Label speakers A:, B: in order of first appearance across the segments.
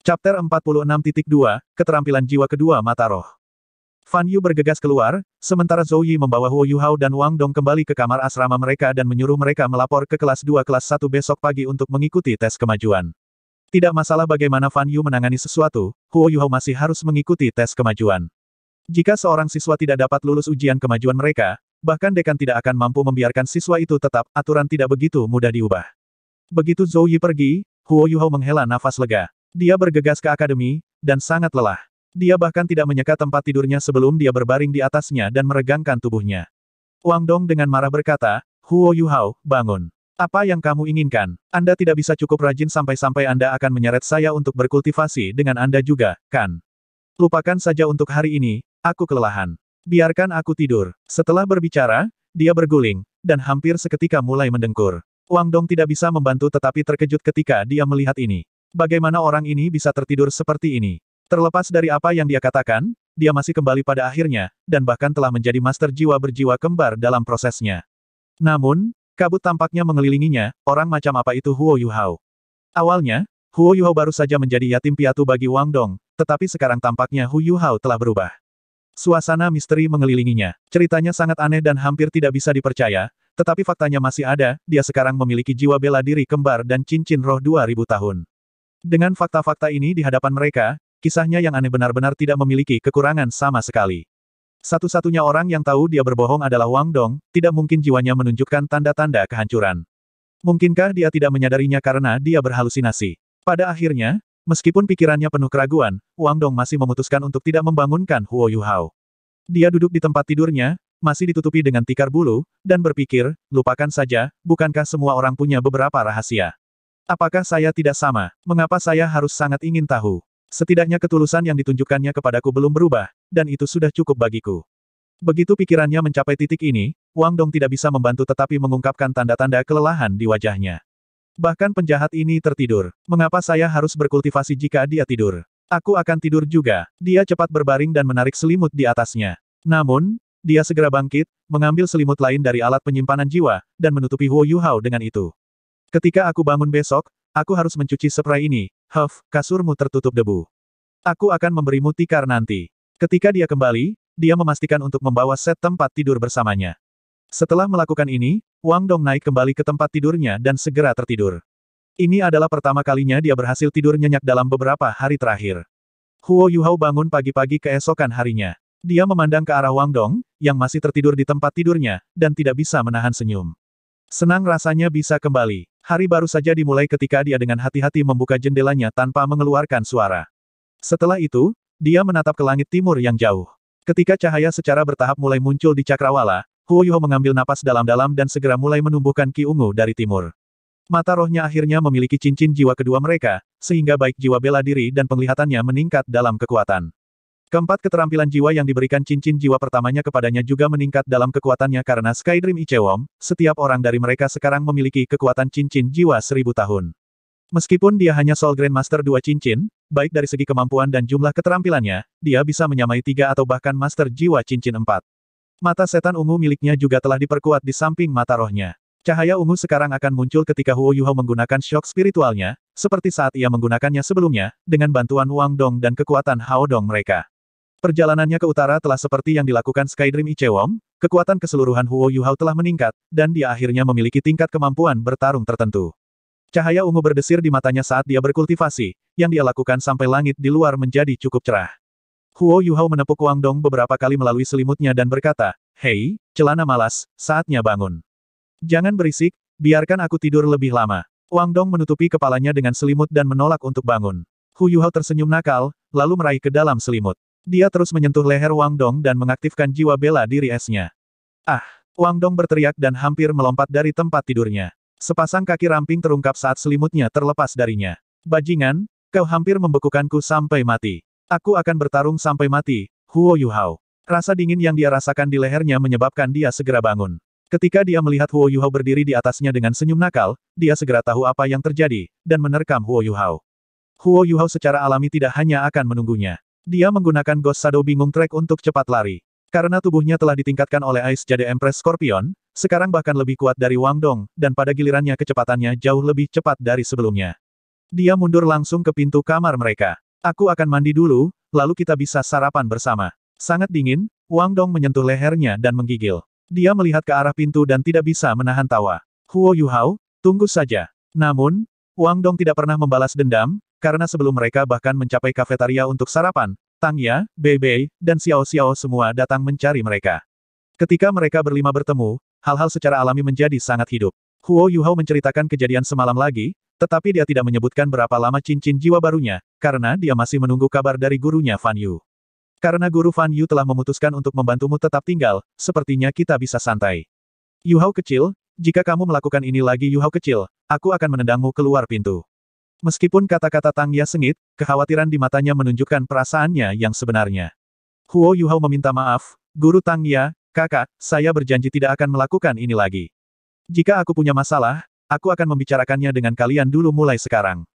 A: Chapter 46.2, Keterampilan Jiwa Kedua Mata Roh. Fan Yu bergegas keluar, sementara Zhou Yi membawa Huo Hao dan Wang Dong kembali ke kamar asrama mereka dan menyuruh mereka melapor ke kelas 2 kelas 1 besok pagi untuk mengikuti tes kemajuan. Tidak masalah bagaimana Fan Yu menangani sesuatu, Huo Hao masih harus mengikuti tes kemajuan. Jika seorang siswa tidak dapat lulus ujian kemajuan mereka, bahkan dekan tidak akan mampu membiarkan siswa itu tetap, aturan tidak begitu mudah diubah. Begitu Zhou Yi pergi, Huo Hao menghela nafas lega. Dia bergegas ke akademi, dan sangat lelah. Dia bahkan tidak menyeka tempat tidurnya sebelum dia berbaring di atasnya dan meregangkan tubuhnya. Wang Dong dengan marah berkata, Huo Yuhao, bangun. Apa yang kamu inginkan? Anda tidak bisa cukup rajin sampai-sampai Anda akan menyeret saya untuk berkultivasi dengan Anda juga, kan? Lupakan saja untuk hari ini, aku kelelahan. Biarkan aku tidur. Setelah berbicara, dia berguling, dan hampir seketika mulai mendengkur. Wang Dong tidak bisa membantu tetapi terkejut ketika dia melihat ini. Bagaimana orang ini bisa tertidur seperti ini? Terlepas dari apa yang dia katakan, dia masih kembali pada akhirnya, dan bahkan telah menjadi master jiwa berjiwa kembar dalam prosesnya. Namun, kabut tampaknya mengelilinginya, orang macam apa itu Huo Yu Hao? Awalnya, Huo Yu Hao baru saja menjadi yatim piatu bagi Wang Dong, tetapi sekarang tampaknya Huo Hao telah berubah. Suasana misteri mengelilinginya. Ceritanya sangat aneh dan hampir tidak bisa dipercaya, tetapi faktanya masih ada, dia sekarang memiliki jiwa bela diri kembar dan cincin roh 2000 tahun. Dengan fakta-fakta ini di hadapan mereka, kisahnya yang aneh benar-benar tidak memiliki kekurangan sama sekali. Satu-satunya orang yang tahu dia berbohong adalah Wang Dong, tidak mungkin jiwanya menunjukkan tanda-tanda kehancuran. Mungkinkah dia tidak menyadarinya karena dia berhalusinasi? Pada akhirnya, meskipun pikirannya penuh keraguan, Wang Dong masih memutuskan untuk tidak membangunkan Huo Yuhao. Dia duduk di tempat tidurnya, masih ditutupi dengan tikar bulu, dan berpikir, lupakan saja, bukankah semua orang punya beberapa rahasia? Apakah saya tidak sama? Mengapa saya harus sangat ingin tahu? Setidaknya ketulusan yang ditunjukkannya kepadaku belum berubah, dan itu sudah cukup bagiku. Begitu pikirannya mencapai titik ini, Wang Dong tidak bisa membantu tetapi mengungkapkan tanda-tanda kelelahan di wajahnya. Bahkan penjahat ini tertidur. Mengapa saya harus berkultivasi jika dia tidur? Aku akan tidur juga. Dia cepat berbaring dan menarik selimut di atasnya. Namun, dia segera bangkit, mengambil selimut lain dari alat penyimpanan jiwa, dan menutupi Huo Yuhao dengan itu. Ketika aku bangun besok, aku harus mencuci seprai ini. Huff, kasurmu tertutup debu. Aku akan memberimu tikar nanti. Ketika dia kembali, dia memastikan untuk membawa set tempat tidur bersamanya. Setelah melakukan ini, Wang Dong naik kembali ke tempat tidurnya dan segera tertidur. Ini adalah pertama kalinya dia berhasil tidur nyenyak dalam beberapa hari terakhir. Huo Yuhao bangun pagi-pagi keesokan harinya. Dia memandang ke arah Wang Dong, yang masih tertidur di tempat tidurnya, dan tidak bisa menahan senyum. Senang rasanya bisa kembali. Hari baru saja dimulai ketika dia dengan hati-hati membuka jendelanya tanpa mengeluarkan suara. Setelah itu, dia menatap ke langit timur yang jauh. Ketika cahaya secara bertahap mulai muncul di cakrawala, Huo Yuho mengambil napas dalam-dalam dan segera mulai menumbuhkan ki ungu dari timur. Mata rohnya akhirnya memiliki cincin jiwa kedua mereka, sehingga baik jiwa bela diri dan penglihatannya meningkat dalam kekuatan. Keempat keterampilan jiwa yang diberikan cincin jiwa pertamanya kepadanya juga meningkat dalam kekuatannya karena Skydream Icewom, setiap orang dari mereka sekarang memiliki kekuatan cincin jiwa seribu tahun. Meskipun dia hanya Soul Grandmaster dua cincin, baik dari segi kemampuan dan jumlah keterampilannya, dia bisa menyamai tiga atau bahkan Master Jiwa cincin empat. Mata setan ungu miliknya juga telah diperkuat di samping mata rohnya. Cahaya ungu sekarang akan muncul ketika Huo Yuhao menggunakan shock spiritualnya, seperti saat ia menggunakannya sebelumnya, dengan bantuan Wang Dong dan kekuatan Hao Dong mereka. Perjalanannya ke utara telah seperti yang dilakukan Skydream Ichewom, kekuatan keseluruhan Huo Yuhao telah meningkat, dan dia akhirnya memiliki tingkat kemampuan bertarung tertentu. Cahaya ungu berdesir di matanya saat dia berkultivasi, yang dia lakukan sampai langit di luar menjadi cukup cerah. Huo Yuhao menepuk Wang Dong beberapa kali melalui selimutnya dan berkata, Hei, celana malas, saatnya bangun. Jangan berisik, biarkan aku tidur lebih lama. Wang Dong menutupi kepalanya dengan selimut dan menolak untuk bangun. Hu Yuhao tersenyum nakal, lalu meraih ke dalam selimut. Dia terus menyentuh leher Wang Dong dan mengaktifkan jiwa bela diri esnya. Ah! Wang Dong berteriak dan hampir melompat dari tempat tidurnya. Sepasang kaki ramping terungkap saat selimutnya terlepas darinya. Bajingan, kau hampir membekukanku sampai mati. Aku akan bertarung sampai mati, Huo Yuhao. Rasa dingin yang dia rasakan di lehernya menyebabkan dia segera bangun. Ketika dia melihat Huo Yuhao berdiri di atasnya dengan senyum nakal, dia segera tahu apa yang terjadi, dan menerkam Huo Yuhao. Huo Yuhao secara alami tidak hanya akan menunggunya. Dia menggunakan Ghost Shadow Bingung Track untuk cepat lari. Karena tubuhnya telah ditingkatkan oleh Ice Jade Empress Scorpion, sekarang bahkan lebih kuat dari Wang Dong, dan pada gilirannya kecepatannya jauh lebih cepat dari sebelumnya. Dia mundur langsung ke pintu kamar mereka. Aku akan mandi dulu, lalu kita bisa sarapan bersama. Sangat dingin, Wang Dong menyentuh lehernya dan menggigil. Dia melihat ke arah pintu dan tidak bisa menahan tawa. Huo Yuhao, tunggu saja. Namun, Wang Dong tidak pernah membalas dendam, karena sebelum mereka bahkan mencapai kafetaria untuk sarapan, Tang Ya, Bei Bei, dan Xiao Xiao semua datang mencari mereka. Ketika mereka berlima bertemu, hal-hal secara alami menjadi sangat hidup. Huo Yuhao menceritakan kejadian semalam lagi, tetapi dia tidak menyebutkan berapa lama cincin jiwa barunya, karena dia masih menunggu kabar dari gurunya Fan Yu. Karena guru Fan Yu telah memutuskan untuk membantumu tetap tinggal, sepertinya kita bisa santai. Yuhao kecil, jika kamu melakukan ini lagi Yuhao kecil, aku akan menendangmu keluar pintu. Meskipun kata-kata Tang Ya sengit, kekhawatiran di matanya menunjukkan perasaannya yang sebenarnya. Huo Yuhao meminta maaf, Guru Tang Ya, kakak, saya berjanji tidak akan melakukan ini lagi. Jika aku punya masalah, aku akan membicarakannya dengan kalian dulu mulai sekarang.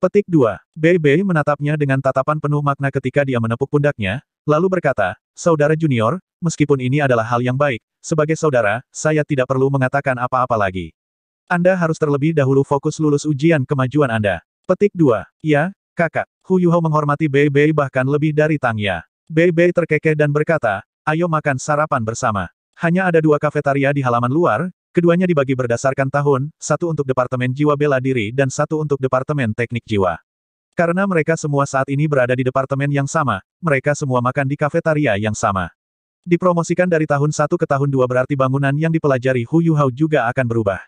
A: Petik 2. Bei menatapnya dengan tatapan penuh makna ketika dia menepuk pundaknya, lalu berkata, Saudara junior, meskipun ini adalah hal yang baik, sebagai saudara, saya tidak perlu mengatakan apa-apa lagi. Anda harus terlebih dahulu fokus lulus ujian kemajuan Anda. Petik 2. Ya, kakak. Hu Yuhao menghormati Bei Bei bahkan lebih dari Tang Ya. Bei Bei terkekeh dan berkata, ayo makan sarapan bersama. Hanya ada dua kafetaria di halaman luar, keduanya dibagi berdasarkan tahun, satu untuk Departemen Jiwa Bela Diri dan satu untuk Departemen Teknik Jiwa. Karena mereka semua saat ini berada di departemen yang sama, mereka semua makan di kafetaria yang sama. Dipromosikan dari tahun 1 ke tahun 2 berarti bangunan yang dipelajari Hu Yuhao juga akan berubah.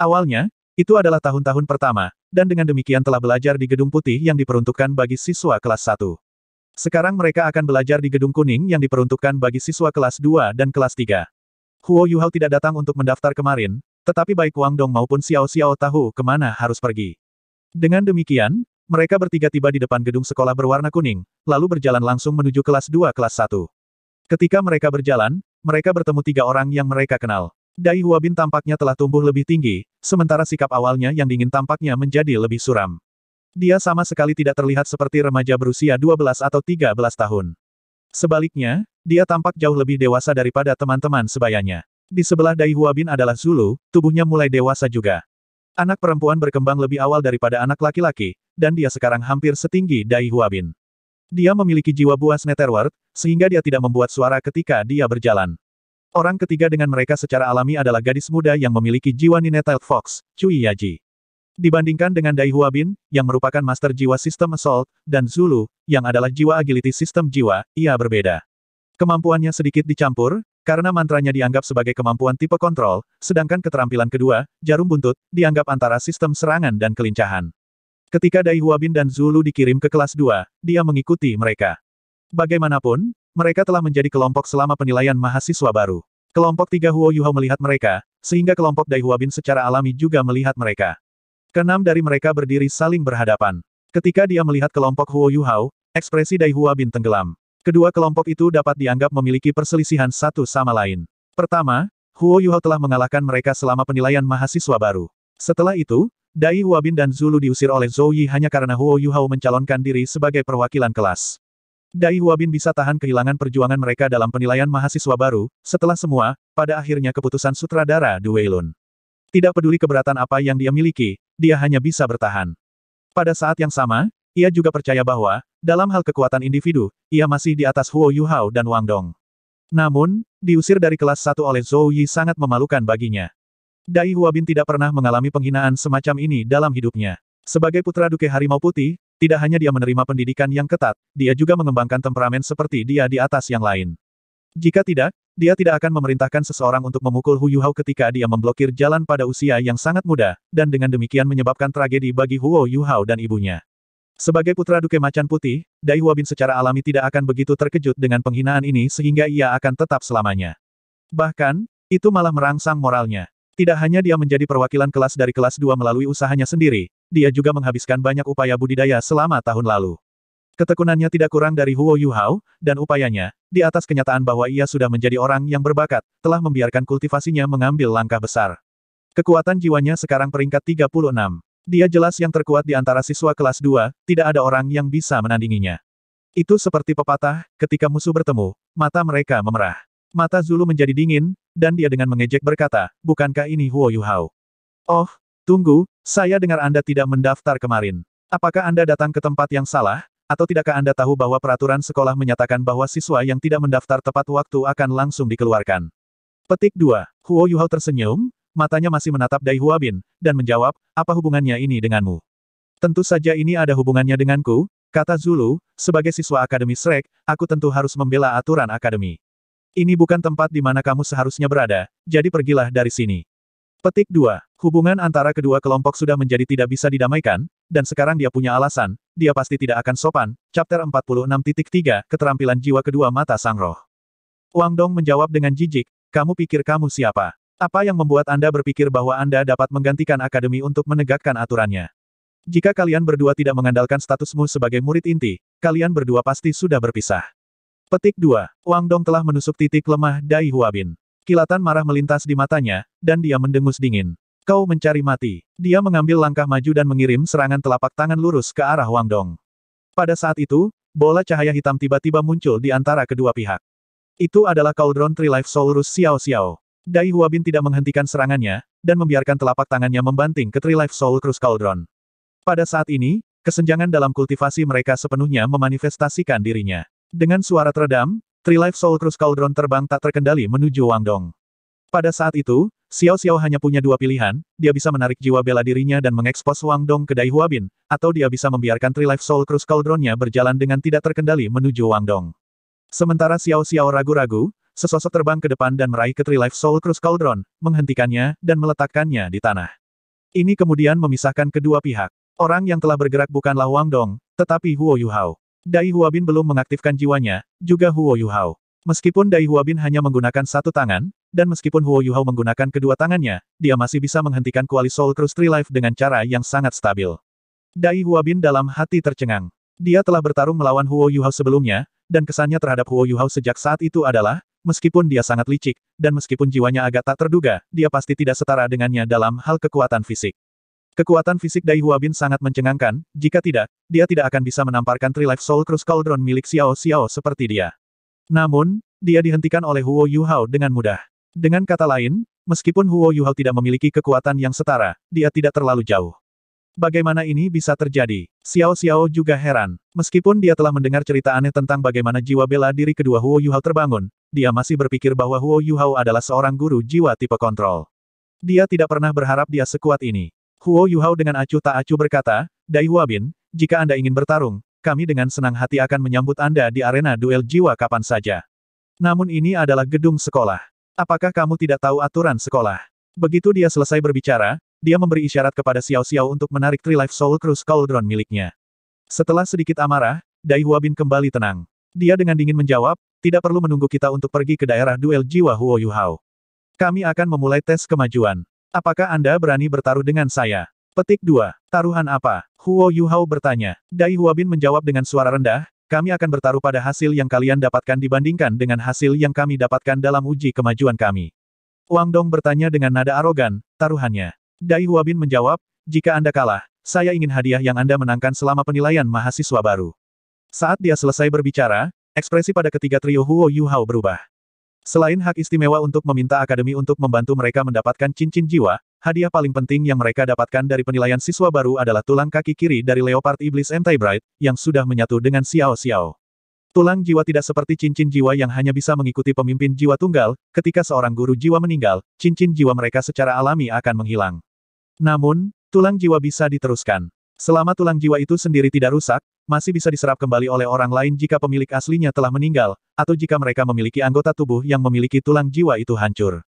A: Awalnya, itu adalah tahun-tahun pertama, dan dengan demikian telah belajar di gedung putih yang diperuntukkan bagi siswa kelas 1. Sekarang mereka akan belajar di gedung kuning yang diperuntukkan bagi siswa kelas 2 dan kelas 3. Huo Yuhao tidak datang untuk mendaftar kemarin, tetapi baik Wang Dong maupun Xiao Xiao tahu kemana harus pergi. Dengan demikian, mereka bertiga tiba di depan gedung sekolah berwarna kuning, lalu berjalan langsung menuju kelas 2 kelas 1. Ketika mereka berjalan, mereka bertemu tiga orang yang mereka kenal. Dai Huabin tampaknya telah tumbuh lebih tinggi, sementara sikap awalnya yang dingin tampaknya menjadi lebih suram. Dia sama sekali tidak terlihat seperti remaja berusia 12 atau 13 tahun. Sebaliknya, dia tampak jauh lebih dewasa daripada teman-teman sebayanya. Di sebelah Dai Huabin adalah Zulu, tubuhnya mulai dewasa juga. Anak perempuan berkembang lebih awal daripada anak laki-laki, dan dia sekarang hampir setinggi Dai Huabin. Dia memiliki jiwa buas Netherworld, sehingga dia tidak membuat suara ketika dia berjalan. Orang ketiga dengan mereka secara alami adalah gadis muda yang memiliki jiwa Ninetel Fox, Cui Yaji. Dibandingkan dengan Dai Huabin, yang merupakan master jiwa sistem Assault, dan Zulu, yang adalah jiwa agility sistem jiwa, ia berbeda. Kemampuannya sedikit dicampur, karena mantranya dianggap sebagai kemampuan tipe kontrol, sedangkan keterampilan kedua, jarum buntut, dianggap antara sistem serangan dan kelincahan. Ketika Dai Huabin dan Zulu dikirim ke kelas 2, dia mengikuti mereka. Bagaimanapun, mereka telah menjadi kelompok selama penilaian mahasiswa baru. Kelompok tiga Huo Yuhao melihat mereka, sehingga kelompok Dai Huabin secara alami juga melihat mereka. Kenam dari mereka berdiri saling berhadapan. Ketika dia melihat kelompok Huo Yuhao, ekspresi Dai Huabin tenggelam. Kedua kelompok itu dapat dianggap memiliki perselisihan satu sama lain. Pertama, Huo Yuhao telah mengalahkan mereka selama penilaian mahasiswa baru. Setelah itu, Dai Huabin dan Zulu diusir oleh Zhou Yi hanya karena Huo Yuhao mencalonkan diri sebagai perwakilan kelas. Dai Huabin bisa tahan kehilangan perjuangan mereka dalam penilaian mahasiswa baru, setelah semua, pada akhirnya keputusan sutradara Du Weilun. Tidak peduli keberatan apa yang dia miliki, dia hanya bisa bertahan. Pada saat yang sama, ia juga percaya bahwa, dalam hal kekuatan individu, ia masih di atas Huo Yuhao dan Wang Dong. Namun, diusir dari kelas satu oleh Zhou Yi sangat memalukan baginya. Dai Huabin tidak pernah mengalami penghinaan semacam ini dalam hidupnya. Sebagai putra Duke Harimau Putih, tidak hanya dia menerima pendidikan yang ketat, dia juga mengembangkan temperamen seperti dia di atas yang lain. Jika tidak, dia tidak akan memerintahkan seseorang untuk memukul Hu Yuhao ketika dia memblokir jalan pada usia yang sangat muda, dan dengan demikian menyebabkan tragedi bagi Huo Yuhao dan ibunya. Sebagai putra Duke Macan Putih, Dai Huabin secara alami tidak akan begitu terkejut dengan penghinaan ini sehingga ia akan tetap selamanya. Bahkan, itu malah merangsang moralnya. Tidak hanya dia menjadi perwakilan kelas dari kelas 2 melalui usahanya sendiri, dia juga menghabiskan banyak upaya budidaya selama tahun lalu. Ketekunannya tidak kurang dari Huo Yuhao, dan upayanya, di atas kenyataan bahwa ia sudah menjadi orang yang berbakat, telah membiarkan kultivasinya mengambil langkah besar. Kekuatan jiwanya sekarang peringkat 36. Dia jelas yang terkuat di antara siswa kelas 2, tidak ada orang yang bisa menandinginya. Itu seperti pepatah, ketika musuh bertemu, mata mereka memerah. Mata Zulu menjadi dingin, dan dia dengan mengejek berkata, bukankah ini Huo Yuhao? Oh, tunggu, saya dengar Anda tidak mendaftar kemarin. Apakah Anda datang ke tempat yang salah, atau tidakkah Anda tahu bahwa peraturan sekolah menyatakan bahwa siswa yang tidak mendaftar tepat waktu akan langsung dikeluarkan? Petik 2. Huo Yuhao tersenyum, matanya masih menatap Dai Huabin, dan menjawab, apa hubungannya ini denganmu? Tentu saja ini ada hubungannya denganku, kata Zulu, sebagai siswa Akademi Srek, aku tentu harus membela aturan akademi. Ini bukan tempat di mana kamu seharusnya berada, jadi pergilah dari sini. Petik 2. Hubungan antara kedua kelompok sudah menjadi tidak bisa didamaikan, dan sekarang dia punya alasan, dia pasti tidak akan sopan. Chapter 46.3 Keterampilan jiwa kedua mata sang roh. Wang Dong menjawab dengan jijik, kamu pikir kamu siapa? Apa yang membuat Anda berpikir bahwa Anda dapat menggantikan akademi untuk menegakkan aturannya? Jika kalian berdua tidak mengandalkan statusmu sebagai murid inti, kalian berdua pasti sudah berpisah. Petik 2. Wang Dong telah menusuk titik lemah Dai Huabin. Kilatan marah melintas di matanya, dan dia mendengus dingin. Kau mencari mati. Dia mengambil langkah maju dan mengirim serangan telapak tangan lurus ke arah Wang Dong. Pada saat itu, bola cahaya hitam tiba-tiba muncul di antara kedua pihak. Itu adalah Cauldron Trilife Life Rus Xiao Xiao. Dai Huabin tidak menghentikan serangannya, dan membiarkan telapak tangannya membanting ke Trilife Life Soulrus Cauldron. Pada saat ini, kesenjangan dalam kultivasi mereka sepenuhnya memanifestasikan dirinya. Dengan suara teredam, Trilife Soul Cruise Cauldron terbang tak terkendali menuju Wang Dong. Pada saat itu, Xiao Xiao hanya punya dua pilihan, dia bisa menarik jiwa bela dirinya dan mengekspos Wang Dong ke Dai Huabin, atau dia bisa membiarkan Trilife Soul Cruise Cauldronnya berjalan dengan tidak terkendali menuju Wang Dong. Sementara Xiao Xiao ragu-ragu, sesosok terbang ke depan dan meraih ke Trilife Soul Cruise Cauldron, menghentikannya, dan meletakkannya di tanah. Ini kemudian memisahkan kedua pihak. Orang yang telah bergerak bukanlah Wang Dong, tetapi Huo Yuhao. Dai Huabin belum mengaktifkan jiwanya, juga Huo Yuhao. Meskipun Dai Huabin hanya menggunakan satu tangan, dan meskipun Huo Yuhao menggunakan kedua tangannya, dia masih bisa menghentikan kuali Soul Cruise Tree Life dengan cara yang sangat stabil. Dai Huabin dalam hati tercengang. Dia telah bertarung melawan Huo Yuhao sebelumnya, dan kesannya terhadap Huo Yuhao sejak saat itu adalah, meskipun dia sangat licik, dan meskipun jiwanya agak tak terduga, dia pasti tidak setara dengannya dalam hal kekuatan fisik. Kekuatan fisik Dai Bin sangat mencengangkan, jika tidak, dia tidak akan bisa menamparkan Trilife life Soul Cruise Cauldron milik Xiao Xiao seperti dia. Namun, dia dihentikan oleh Huo Yuhao dengan mudah. Dengan kata lain, meskipun Huo Yuhao tidak memiliki kekuatan yang setara, dia tidak terlalu jauh. Bagaimana ini bisa terjadi? Xiao Xiao juga heran. Meskipun dia telah mendengar cerita aneh tentang bagaimana jiwa bela diri kedua Huo Yuhao terbangun, dia masih berpikir bahwa Huo Yuhao adalah seorang guru jiwa tipe kontrol. Dia tidak pernah berharap dia sekuat ini. Huo Yuhao dengan acuh tak acuh berkata, Dai Huabin, jika Anda ingin bertarung, kami dengan senang hati akan menyambut Anda di arena duel jiwa kapan saja. Namun ini adalah gedung sekolah. Apakah kamu tidak tahu aturan sekolah? Begitu dia selesai berbicara, dia memberi isyarat kepada Xiao Xiao untuk menarik Three Life Soul Cruise Cauldron miliknya. Setelah sedikit amarah, Dai Huabin kembali tenang. Dia dengan dingin menjawab, tidak perlu menunggu kita untuk pergi ke daerah duel jiwa Huo Yuhao. Kami akan memulai tes kemajuan. Apakah Anda berani bertaruh dengan saya? Petik 2. Taruhan apa? Huo Yuhao bertanya. Dai Huabin menjawab dengan suara rendah, kami akan bertaruh pada hasil yang kalian dapatkan dibandingkan dengan hasil yang kami dapatkan dalam uji kemajuan kami. Wang Dong bertanya dengan nada arogan, taruhannya. Dai Huabin menjawab, jika Anda kalah, saya ingin hadiah yang Anda menangkan selama penilaian mahasiswa baru. Saat dia selesai berbicara, ekspresi pada ketiga trio Huo Yuhao berubah. Selain hak istimewa untuk meminta akademi untuk membantu mereka mendapatkan cincin jiwa, hadiah paling penting yang mereka dapatkan dari penilaian siswa baru adalah tulang kaki kiri dari Leopard Iblis Entai Bright, yang sudah menyatu dengan Xiao Xiao. Tulang jiwa tidak seperti cincin jiwa yang hanya bisa mengikuti pemimpin jiwa tunggal, ketika seorang guru jiwa meninggal, cincin jiwa mereka secara alami akan menghilang. Namun, tulang jiwa bisa diteruskan. Selama tulang jiwa itu sendiri tidak rusak, masih bisa diserap kembali oleh orang lain jika pemilik aslinya telah meninggal, atau jika mereka memiliki anggota tubuh yang memiliki tulang jiwa itu hancur.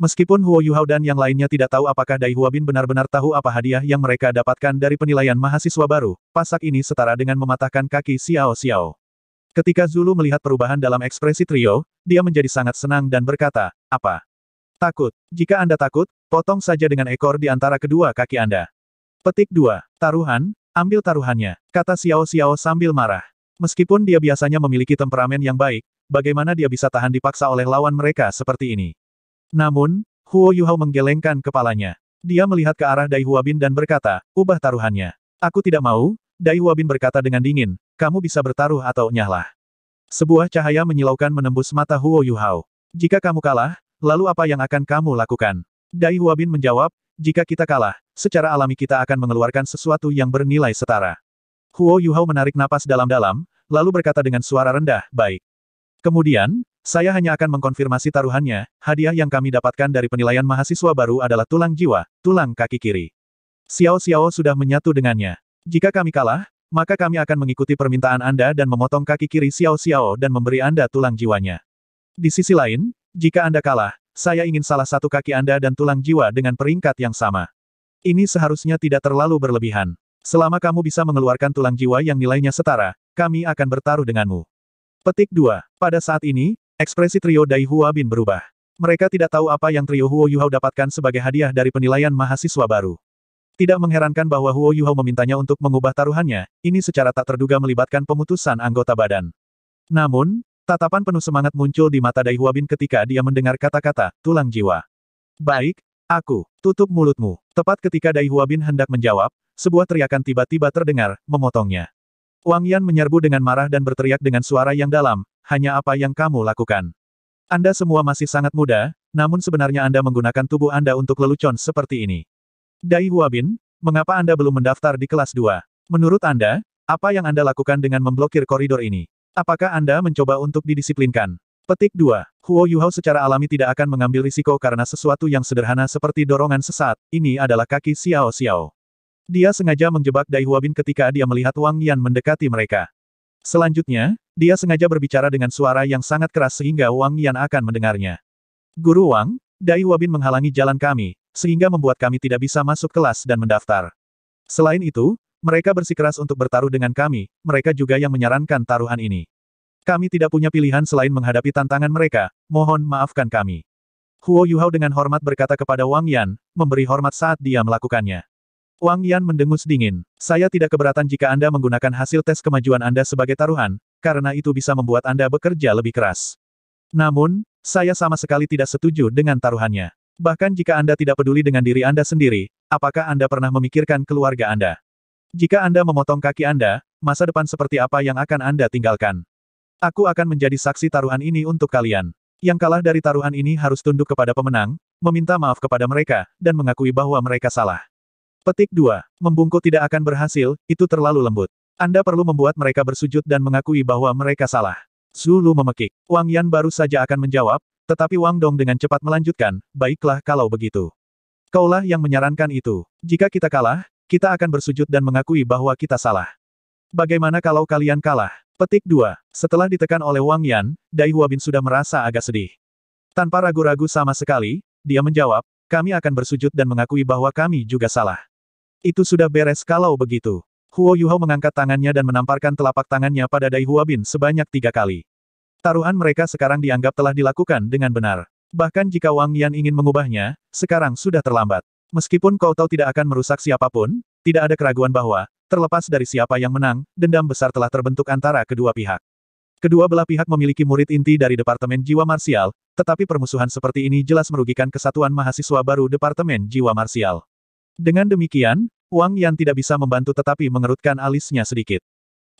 A: Meskipun Huo Yuhao dan yang lainnya tidak tahu apakah Dai Huabin benar-benar tahu apa hadiah yang mereka dapatkan dari penilaian mahasiswa baru, pasak ini setara dengan mematahkan kaki Xiao Xiao. Ketika Zulu melihat perubahan dalam ekspresi trio, dia menjadi sangat senang dan berkata, apa? Takut. Jika Anda takut, potong saja dengan ekor di antara kedua kaki Anda. Petik 2. Taruhan, ambil taruhannya, kata Xiao Xiao sambil marah. Meskipun dia biasanya memiliki temperamen yang baik, bagaimana dia bisa tahan dipaksa oleh lawan mereka seperti ini? Namun, Huo Yuhao menggelengkan kepalanya. Dia melihat ke arah Dai Huabin dan berkata, ubah taruhannya. Aku tidak mau, Dai Huabin berkata dengan dingin, kamu bisa bertaruh atau nyahlah. Sebuah cahaya menyilaukan menembus mata Huo Yuhao. Jika kamu kalah, lalu apa yang akan kamu lakukan? Dai Huabin menjawab, jika kita kalah, secara alami kita akan mengeluarkan sesuatu yang bernilai setara. Huo Yuhao menarik napas dalam-dalam, lalu berkata dengan suara rendah, baik. Kemudian, saya hanya akan mengkonfirmasi taruhannya, hadiah yang kami dapatkan dari penilaian mahasiswa baru adalah tulang jiwa, tulang kaki kiri. Xiao Xiao sudah menyatu dengannya. Jika kami kalah, maka kami akan mengikuti permintaan Anda dan memotong kaki kiri Xiao Xiao dan memberi Anda tulang jiwanya. Di sisi lain, jika Anda kalah, saya ingin salah satu kaki Anda dan tulang jiwa dengan peringkat yang sama. Ini seharusnya tidak terlalu berlebihan. Selama kamu bisa mengeluarkan tulang jiwa yang nilainya setara, kami akan bertaruh denganmu. Petik 2. Pada saat ini, ekspresi trio Dai Hua Bin berubah. Mereka tidak tahu apa yang trio Huo Yuhao dapatkan sebagai hadiah dari penilaian mahasiswa baru. Tidak mengherankan bahwa Huo Yuhao memintanya untuk mengubah taruhannya, ini secara tak terduga melibatkan pemutusan anggota badan. Namun, tatapan penuh semangat muncul di mata Dai Hua Bin ketika dia mendengar kata-kata, tulang jiwa. Baik, aku, tutup mulutmu. Tepat ketika Dai Huabin hendak menjawab, sebuah teriakan tiba-tiba terdengar, memotongnya. Wang Yan menyerbu dengan marah dan berteriak dengan suara yang dalam, hanya apa yang kamu lakukan. Anda semua masih sangat muda, namun sebenarnya Anda menggunakan tubuh Anda untuk lelucon seperti ini. Dai Huabin, mengapa Anda belum mendaftar di kelas 2? Menurut Anda, apa yang Anda lakukan dengan memblokir koridor ini? Apakah Anda mencoba untuk didisiplinkan? Petik 2. Huo Yuhao secara alami tidak akan mengambil risiko karena sesuatu yang sederhana seperti dorongan sesat, ini adalah kaki Xiao Xiao. Dia sengaja menjebak Dai Huabin ketika dia melihat Wang Yan mendekati mereka. Selanjutnya, dia sengaja berbicara dengan suara yang sangat keras sehingga Wang Yan akan mendengarnya. Guru Wang, Dai Huabin menghalangi jalan kami, sehingga membuat kami tidak bisa masuk kelas dan mendaftar. Selain itu, mereka bersikeras untuk bertaruh dengan kami, mereka juga yang menyarankan taruhan ini. Kami tidak punya pilihan selain menghadapi tantangan mereka, mohon maafkan kami. Huo Yuhao dengan hormat berkata kepada Wang Yan, memberi hormat saat dia melakukannya. Wang Yan mendengus dingin. Saya tidak keberatan jika Anda menggunakan hasil tes kemajuan Anda sebagai taruhan, karena itu bisa membuat Anda bekerja lebih keras. Namun, saya sama sekali tidak setuju dengan taruhannya. Bahkan jika Anda tidak peduli dengan diri Anda sendiri, apakah Anda pernah memikirkan keluarga Anda? Jika Anda memotong kaki Anda, masa depan seperti apa yang akan Anda tinggalkan? Aku akan menjadi saksi taruhan ini untuk kalian. Yang kalah dari taruhan ini harus tunduk kepada pemenang, meminta maaf kepada mereka, dan mengakui bahwa mereka salah. Petik 2. Membungkuk tidak akan berhasil, itu terlalu lembut. Anda perlu membuat mereka bersujud dan mengakui bahwa mereka salah. Zulu memekik. Wang Yan baru saja akan menjawab, tetapi Wang Dong dengan cepat melanjutkan, baiklah kalau begitu. Kaulah yang menyarankan itu. Jika kita kalah, kita akan bersujud dan mengakui bahwa kita salah. Bagaimana kalau kalian kalah? Petik 2. Setelah ditekan oleh Wang Yan, Dai Huabin sudah merasa agak sedih. Tanpa ragu-ragu sama sekali, dia menjawab, kami akan bersujud dan mengakui bahwa kami juga salah. Itu sudah beres kalau begitu. Huo Yuhao mengangkat tangannya dan menamparkan telapak tangannya pada Dai Huabin sebanyak tiga kali. Taruhan mereka sekarang dianggap telah dilakukan dengan benar. Bahkan jika Wang Yan ingin mengubahnya, sekarang sudah terlambat. Meskipun kau tahu tidak akan merusak siapapun, tidak ada keraguan bahwa, terlepas dari siapa yang menang, dendam besar telah terbentuk antara kedua pihak. Kedua belah pihak memiliki murid inti dari Departemen Jiwa Marsial, tetapi permusuhan seperti ini jelas merugikan kesatuan mahasiswa baru Departemen Jiwa Marsial. Dengan demikian, Wang Yan tidak bisa membantu tetapi mengerutkan alisnya sedikit.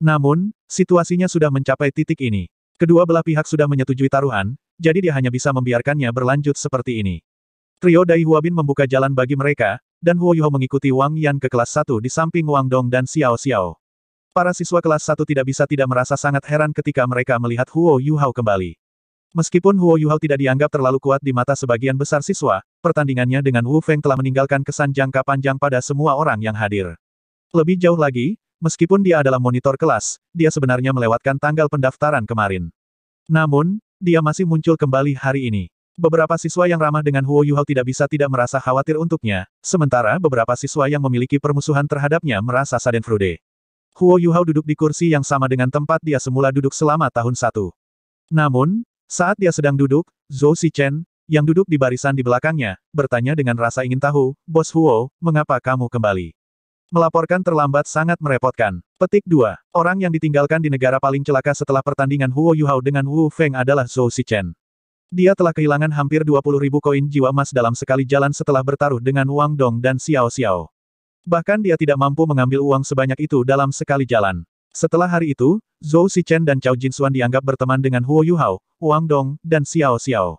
A: Namun, situasinya sudah mencapai titik ini. Kedua belah pihak sudah menyetujui taruhan, jadi dia hanya bisa membiarkannya berlanjut seperti ini. Trio Dai Huabin membuka jalan bagi mereka, dan Huo Yuho mengikuti Wang Yan ke kelas 1 di samping Wang Dong dan Xiao Xiao. Para siswa kelas 1 tidak bisa tidak merasa sangat heran ketika mereka melihat Huo Yuhao kembali. Meskipun Huo Yuhao tidak dianggap terlalu kuat di mata sebagian besar siswa, pertandingannya dengan Wu Feng telah meninggalkan kesan jangka panjang pada semua orang yang hadir. Lebih jauh lagi, meskipun dia adalah monitor kelas, dia sebenarnya melewatkan tanggal pendaftaran kemarin. Namun, dia masih muncul kembali hari ini. Beberapa siswa yang ramah dengan Huo Yuhao tidak bisa tidak merasa khawatir untuknya, sementara beberapa siswa yang memiliki permusuhan terhadapnya merasa sadenfrude. Huo Yuhao duduk di kursi yang sama dengan tempat dia semula duduk selama tahun satu. Namun, saat dia sedang duduk, Zhou Xichen, yang duduk di barisan di belakangnya, bertanya dengan rasa ingin tahu, Bos Huo, mengapa kamu kembali? Melaporkan terlambat sangat merepotkan. Petik 2. Orang yang ditinggalkan di negara paling celaka setelah pertandingan Huo Yuhao dengan Wu Feng adalah Zhou Xichen. Dia telah kehilangan hampir 20 ribu koin jiwa emas dalam sekali jalan setelah bertaruh dengan Wang Dong dan Xiao Xiao. Bahkan dia tidak mampu mengambil uang sebanyak itu dalam sekali jalan. Setelah hari itu, Zhou Xichen dan Cao Jinsuan dianggap berteman dengan Huo Yuhao, Wang Dong, dan Xiao Xiao.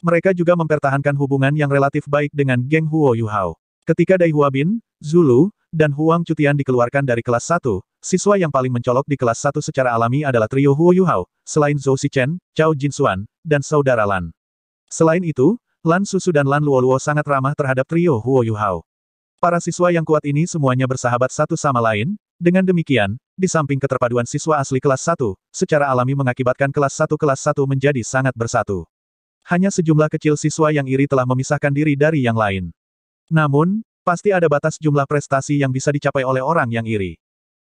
A: Mereka juga mempertahankan hubungan yang relatif baik dengan geng Huo Yuhao. Ketika Dai Huabin, Zulu, dan Huang Cutian dikeluarkan dari kelas 1, siswa yang paling mencolok di kelas 1 secara alami adalah trio Huo Yuhao, selain Zhou Xichen, Cao Jinsuan, dan saudara Lan. Selain itu, Lan Susu dan Lan Luoluo sangat ramah terhadap trio Huo Yuhao. Para siswa yang kuat ini semuanya bersahabat satu sama lain, dengan demikian, di samping keterpaduan siswa asli kelas 1, secara alami mengakibatkan kelas 1 kelas 1 menjadi sangat bersatu. Hanya sejumlah kecil siswa yang iri telah memisahkan diri dari yang lain. Namun, Pasti ada batas jumlah prestasi yang bisa dicapai oleh orang yang iri.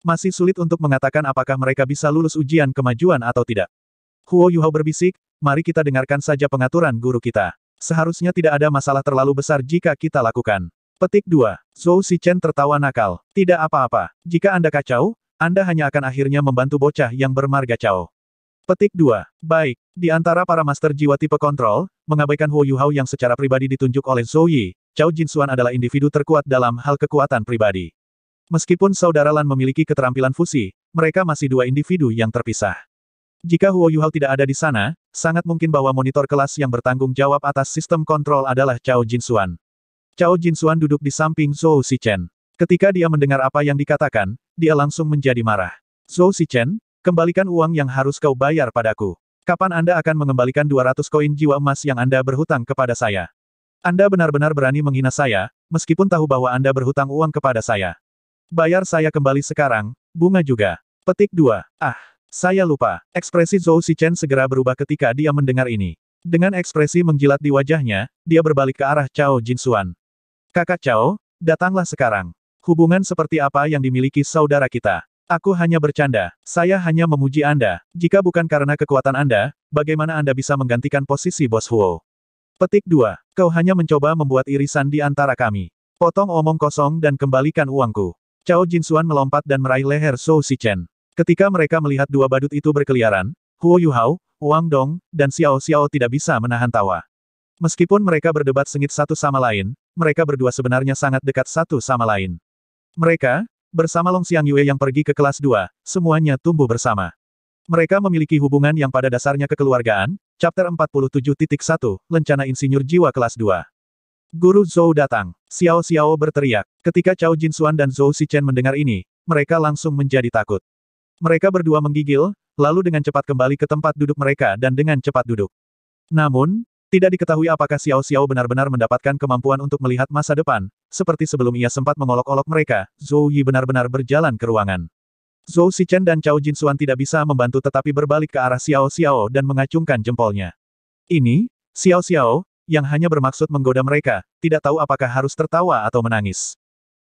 A: Masih sulit untuk mengatakan apakah mereka bisa lulus ujian kemajuan atau tidak. Huo Yuhao berbisik, mari kita dengarkan saja pengaturan guru kita. Seharusnya tidak ada masalah terlalu besar jika kita lakukan. Petik 2. Zhou Xichen tertawa nakal. Tidak apa-apa. Jika Anda kacau, Anda hanya akan akhirnya membantu bocah yang bermarga Cao. Petik 2. Baik. Di antara para master jiwa tipe kontrol, mengabaikan Huo Yuhao yang secara pribadi ditunjuk oleh Zhou Yi, Cao Jinsuan adalah individu terkuat dalam hal kekuatan pribadi. Meskipun saudara Lan memiliki keterampilan fusi, mereka masih dua individu yang terpisah. Jika Huo Yuhao tidak ada di sana, sangat mungkin bahwa monitor kelas yang bertanggung jawab atas sistem kontrol adalah Cao Jinsuan. Cao Jinsuan duduk di samping Zhou Xichen. Ketika dia mendengar apa yang dikatakan, dia langsung menjadi marah. Zhou Xichen, Kembalikan uang yang harus kau bayar padaku. Kapan Anda akan mengembalikan 200 koin jiwa emas yang Anda berhutang kepada saya? Anda benar-benar berani menghina saya, meskipun tahu bahwa Anda berhutang uang kepada saya. Bayar saya kembali sekarang, bunga juga. Petik 2. Ah, saya lupa. Ekspresi Zhou Xichen segera berubah ketika dia mendengar ini. Dengan ekspresi menjilat di wajahnya, dia berbalik ke arah Cao Jinsuan. Kakak Cao, datanglah sekarang. Hubungan seperti apa yang dimiliki saudara kita? Aku hanya bercanda. Saya hanya memuji Anda. Jika bukan karena kekuatan Anda, bagaimana Anda bisa menggantikan posisi bos Huo? Petik 2. Kau hanya mencoba membuat irisan di antara kami. Potong omong kosong dan kembalikan uangku. Cao Jinsuan melompat dan meraih leher Zhou Xichen. Ketika mereka melihat dua badut itu berkeliaran, Huo Yuhao, Wang Dong, dan Xiao Xiao tidak bisa menahan tawa. Meskipun mereka berdebat sengit satu sama lain, mereka berdua sebenarnya sangat dekat satu sama lain. Mereka, Bersama Long Xiang Yue yang pergi ke kelas 2, semuanya tumbuh bersama. Mereka memiliki hubungan yang pada dasarnya kekeluargaan, chapter 47.1, lencana insinyur jiwa kelas 2. Guru Zhou datang. Xiao Xiao berteriak. Ketika Cao Jinsuan dan Zhou Xichen mendengar ini, mereka langsung menjadi takut. Mereka berdua menggigil, lalu dengan cepat kembali ke tempat duduk mereka dan dengan cepat duduk. Namun, tidak diketahui apakah Xiao Xiao benar-benar mendapatkan kemampuan untuk melihat masa depan, seperti sebelum ia sempat mengolok-olok mereka, Zhou Yi benar-benar berjalan ke ruangan. Zhou Xichen dan Cao Jinsuan tidak bisa membantu tetapi berbalik ke arah Xiao Xiao dan mengacungkan jempolnya. Ini, Xiao Xiao, yang hanya bermaksud menggoda mereka, tidak tahu apakah harus tertawa atau menangis.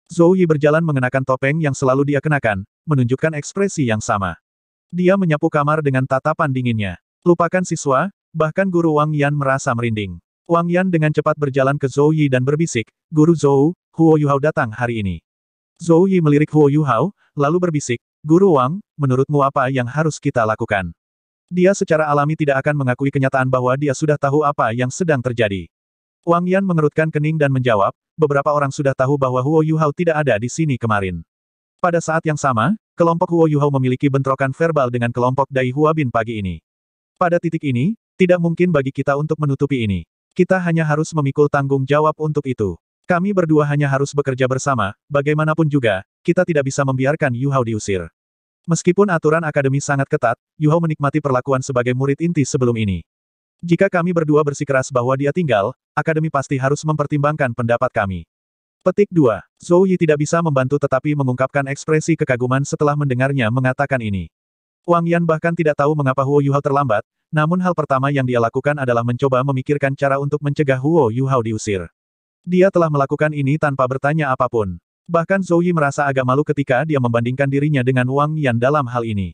A: Zhou Yi berjalan mengenakan topeng yang selalu dia kenakan, menunjukkan ekspresi yang sama. Dia menyapu kamar dengan tatapan dinginnya. Lupakan siswa, Bahkan guru Wang Yan merasa merinding. Wang Yan dengan cepat berjalan ke Zhou Yi dan berbisik, Guru Zhou, Huo Yuhao datang hari ini. Zhou Yi melirik Huo Yuhao, lalu berbisik, Guru Wang, menurutmu apa yang harus kita lakukan? Dia secara alami tidak akan mengakui kenyataan bahwa dia sudah tahu apa yang sedang terjadi. Wang Yan mengerutkan kening dan menjawab, beberapa orang sudah tahu bahwa Huo Yuhao tidak ada di sini kemarin. Pada saat yang sama, kelompok Huo Yuhao memiliki bentrokan verbal dengan kelompok Dai Huabin pagi ini. Pada titik ini, tidak mungkin bagi kita untuk menutupi ini. Kita hanya harus memikul tanggung jawab untuk itu. Kami berdua hanya harus bekerja bersama, bagaimanapun juga, kita tidak bisa membiarkan Yu Hao diusir. Meskipun aturan akademi sangat ketat, Yu Hao menikmati perlakuan sebagai murid inti sebelum ini. Jika kami berdua bersikeras bahwa dia tinggal, akademi pasti harus mempertimbangkan pendapat kami. Petik 2. Zhou Yi tidak bisa membantu tetapi mengungkapkan ekspresi kekaguman setelah mendengarnya mengatakan ini. Wang Yan bahkan tidak tahu mengapa Huo Hao terlambat, namun hal pertama yang dia lakukan adalah mencoba memikirkan cara untuk mencegah Huo Hao diusir. Dia telah melakukan ini tanpa bertanya apapun. Bahkan Zhou Yi merasa agak malu ketika dia membandingkan dirinya dengan Wang Yan dalam hal ini.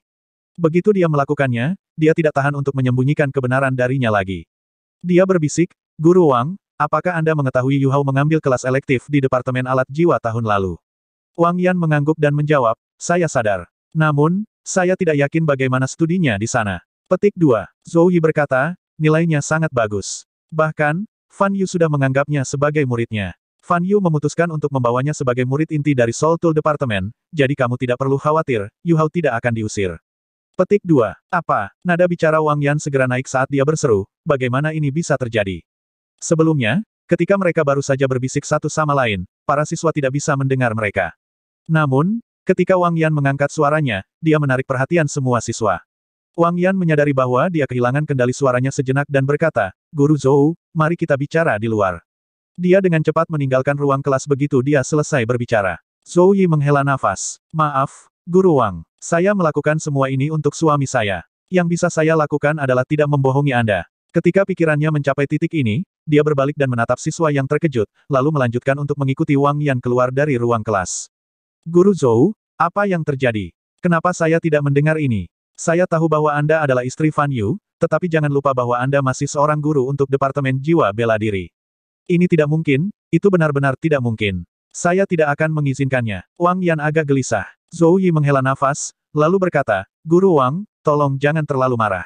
A: Begitu dia melakukannya, dia tidak tahan untuk menyembunyikan kebenaran darinya lagi. Dia berbisik, Guru Wang, apakah Anda mengetahui Yuhao mengambil kelas elektif di Departemen Alat Jiwa tahun lalu? Wang Yan mengangguk dan menjawab, saya sadar. Namun, saya tidak yakin bagaimana studinya di sana. Petik 2. Zhou Yi berkata, nilainya sangat bagus. Bahkan, Fan Yu sudah menganggapnya sebagai muridnya. Fan Yu memutuskan untuk membawanya sebagai murid inti dari Soul Tool Department, jadi kamu tidak perlu khawatir, Yu Hao tidak akan diusir. Petik 2. Apa? Nada bicara Wang Yan segera naik saat dia berseru, bagaimana ini bisa terjadi? Sebelumnya, ketika mereka baru saja berbisik satu sama lain, para siswa tidak bisa mendengar mereka. Namun, ketika Wang Yan mengangkat suaranya, dia menarik perhatian semua siswa. Wang Yan menyadari bahwa dia kehilangan kendali suaranya sejenak dan berkata, Guru Zhou, mari kita bicara di luar. Dia dengan cepat meninggalkan ruang kelas begitu dia selesai berbicara. Zhou Yi menghela nafas. Maaf, Guru Wang. Saya melakukan semua ini untuk suami saya. Yang bisa saya lakukan adalah tidak membohongi Anda. Ketika pikirannya mencapai titik ini, dia berbalik dan menatap siswa yang terkejut, lalu melanjutkan untuk mengikuti Wang Yan keluar dari ruang kelas. Guru Zhou, apa yang terjadi? Kenapa saya tidak mendengar ini? Saya tahu bahwa Anda adalah istri Fan Yu, tetapi jangan lupa bahwa Anda masih seorang guru untuk Departemen Jiwa Bela Diri. Ini tidak mungkin, itu benar-benar tidak mungkin. Saya tidak akan mengizinkannya. Wang Yan agak gelisah. Zhou Yi menghela nafas, lalu berkata, Guru Wang, tolong jangan terlalu marah.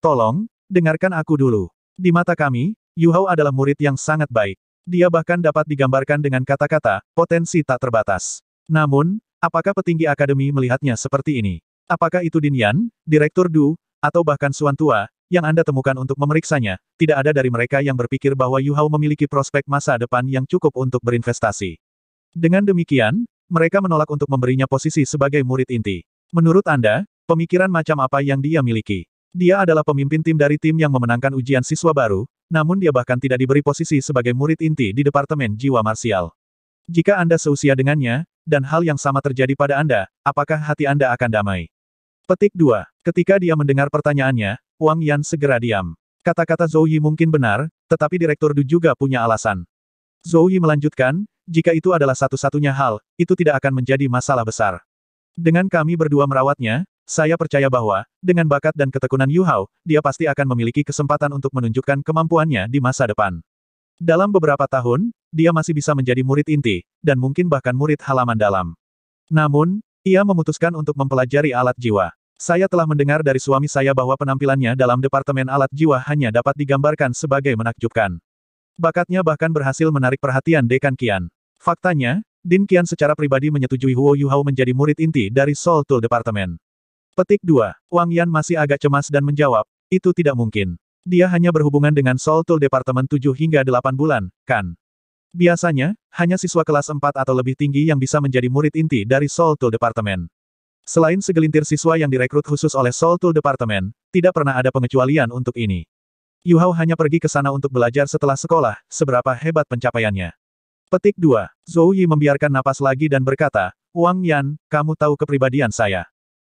A: Tolong, dengarkan aku dulu. Di mata kami, Yu Hao adalah murid yang sangat baik. Dia bahkan dapat digambarkan dengan kata-kata, potensi tak terbatas. Namun, apakah petinggi akademi melihatnya seperti ini? Apakah itu Dinian, Direktur Du, atau bahkan Suan Tua, yang Anda temukan untuk memeriksanya, tidak ada dari mereka yang berpikir bahwa Yu Hao memiliki prospek masa depan yang cukup untuk berinvestasi. Dengan demikian, mereka menolak untuk memberinya posisi sebagai murid inti. Menurut Anda, pemikiran macam apa yang dia miliki? Dia adalah pemimpin tim dari tim yang memenangkan ujian siswa baru, namun dia bahkan tidak diberi posisi sebagai murid inti di Departemen Jiwa Marsial. Jika Anda seusia dengannya, dan hal yang sama terjadi pada Anda, apakah hati Anda akan damai? Petik 2. Ketika dia mendengar pertanyaannya, Wang Yan segera diam. Kata-kata Zhou Yi mungkin benar, tetapi Direktur Du juga punya alasan. Zhou Yi melanjutkan, jika itu adalah satu-satunya hal, itu tidak akan menjadi masalah besar. Dengan kami berdua merawatnya, saya percaya bahwa, dengan bakat dan ketekunan Yu Hao, dia pasti akan memiliki kesempatan untuk menunjukkan kemampuannya di masa depan. Dalam beberapa tahun, dia masih bisa menjadi murid inti, dan mungkin bahkan murid halaman dalam. Namun, ia memutuskan untuk mempelajari alat jiwa. Saya telah mendengar dari suami saya bahwa penampilannya dalam Departemen Alat Jiwa hanya dapat digambarkan sebagai menakjubkan. Bakatnya bahkan berhasil menarik perhatian Dekan Qian. Faktanya, Din Qian secara pribadi menyetujui Huo Yuhao menjadi murid inti dari Seoul Tool Departemen. Petik 2. Wang Yan masih agak cemas dan menjawab, itu tidak mungkin. Dia hanya berhubungan dengan Seoul Tool Departemen 7 hingga 8 bulan, kan? Biasanya, hanya siswa kelas 4 atau lebih tinggi yang bisa menjadi murid inti dari Seoul Tool Departemen. Selain segelintir siswa yang direkrut khusus oleh Soul Tool Department, tidak pernah ada pengecualian untuk ini. Yu Hao hanya pergi ke sana untuk belajar setelah sekolah, seberapa hebat pencapaiannya. Petik 2. Zhou Yi membiarkan napas lagi dan berkata, Wang Yan, kamu tahu kepribadian saya.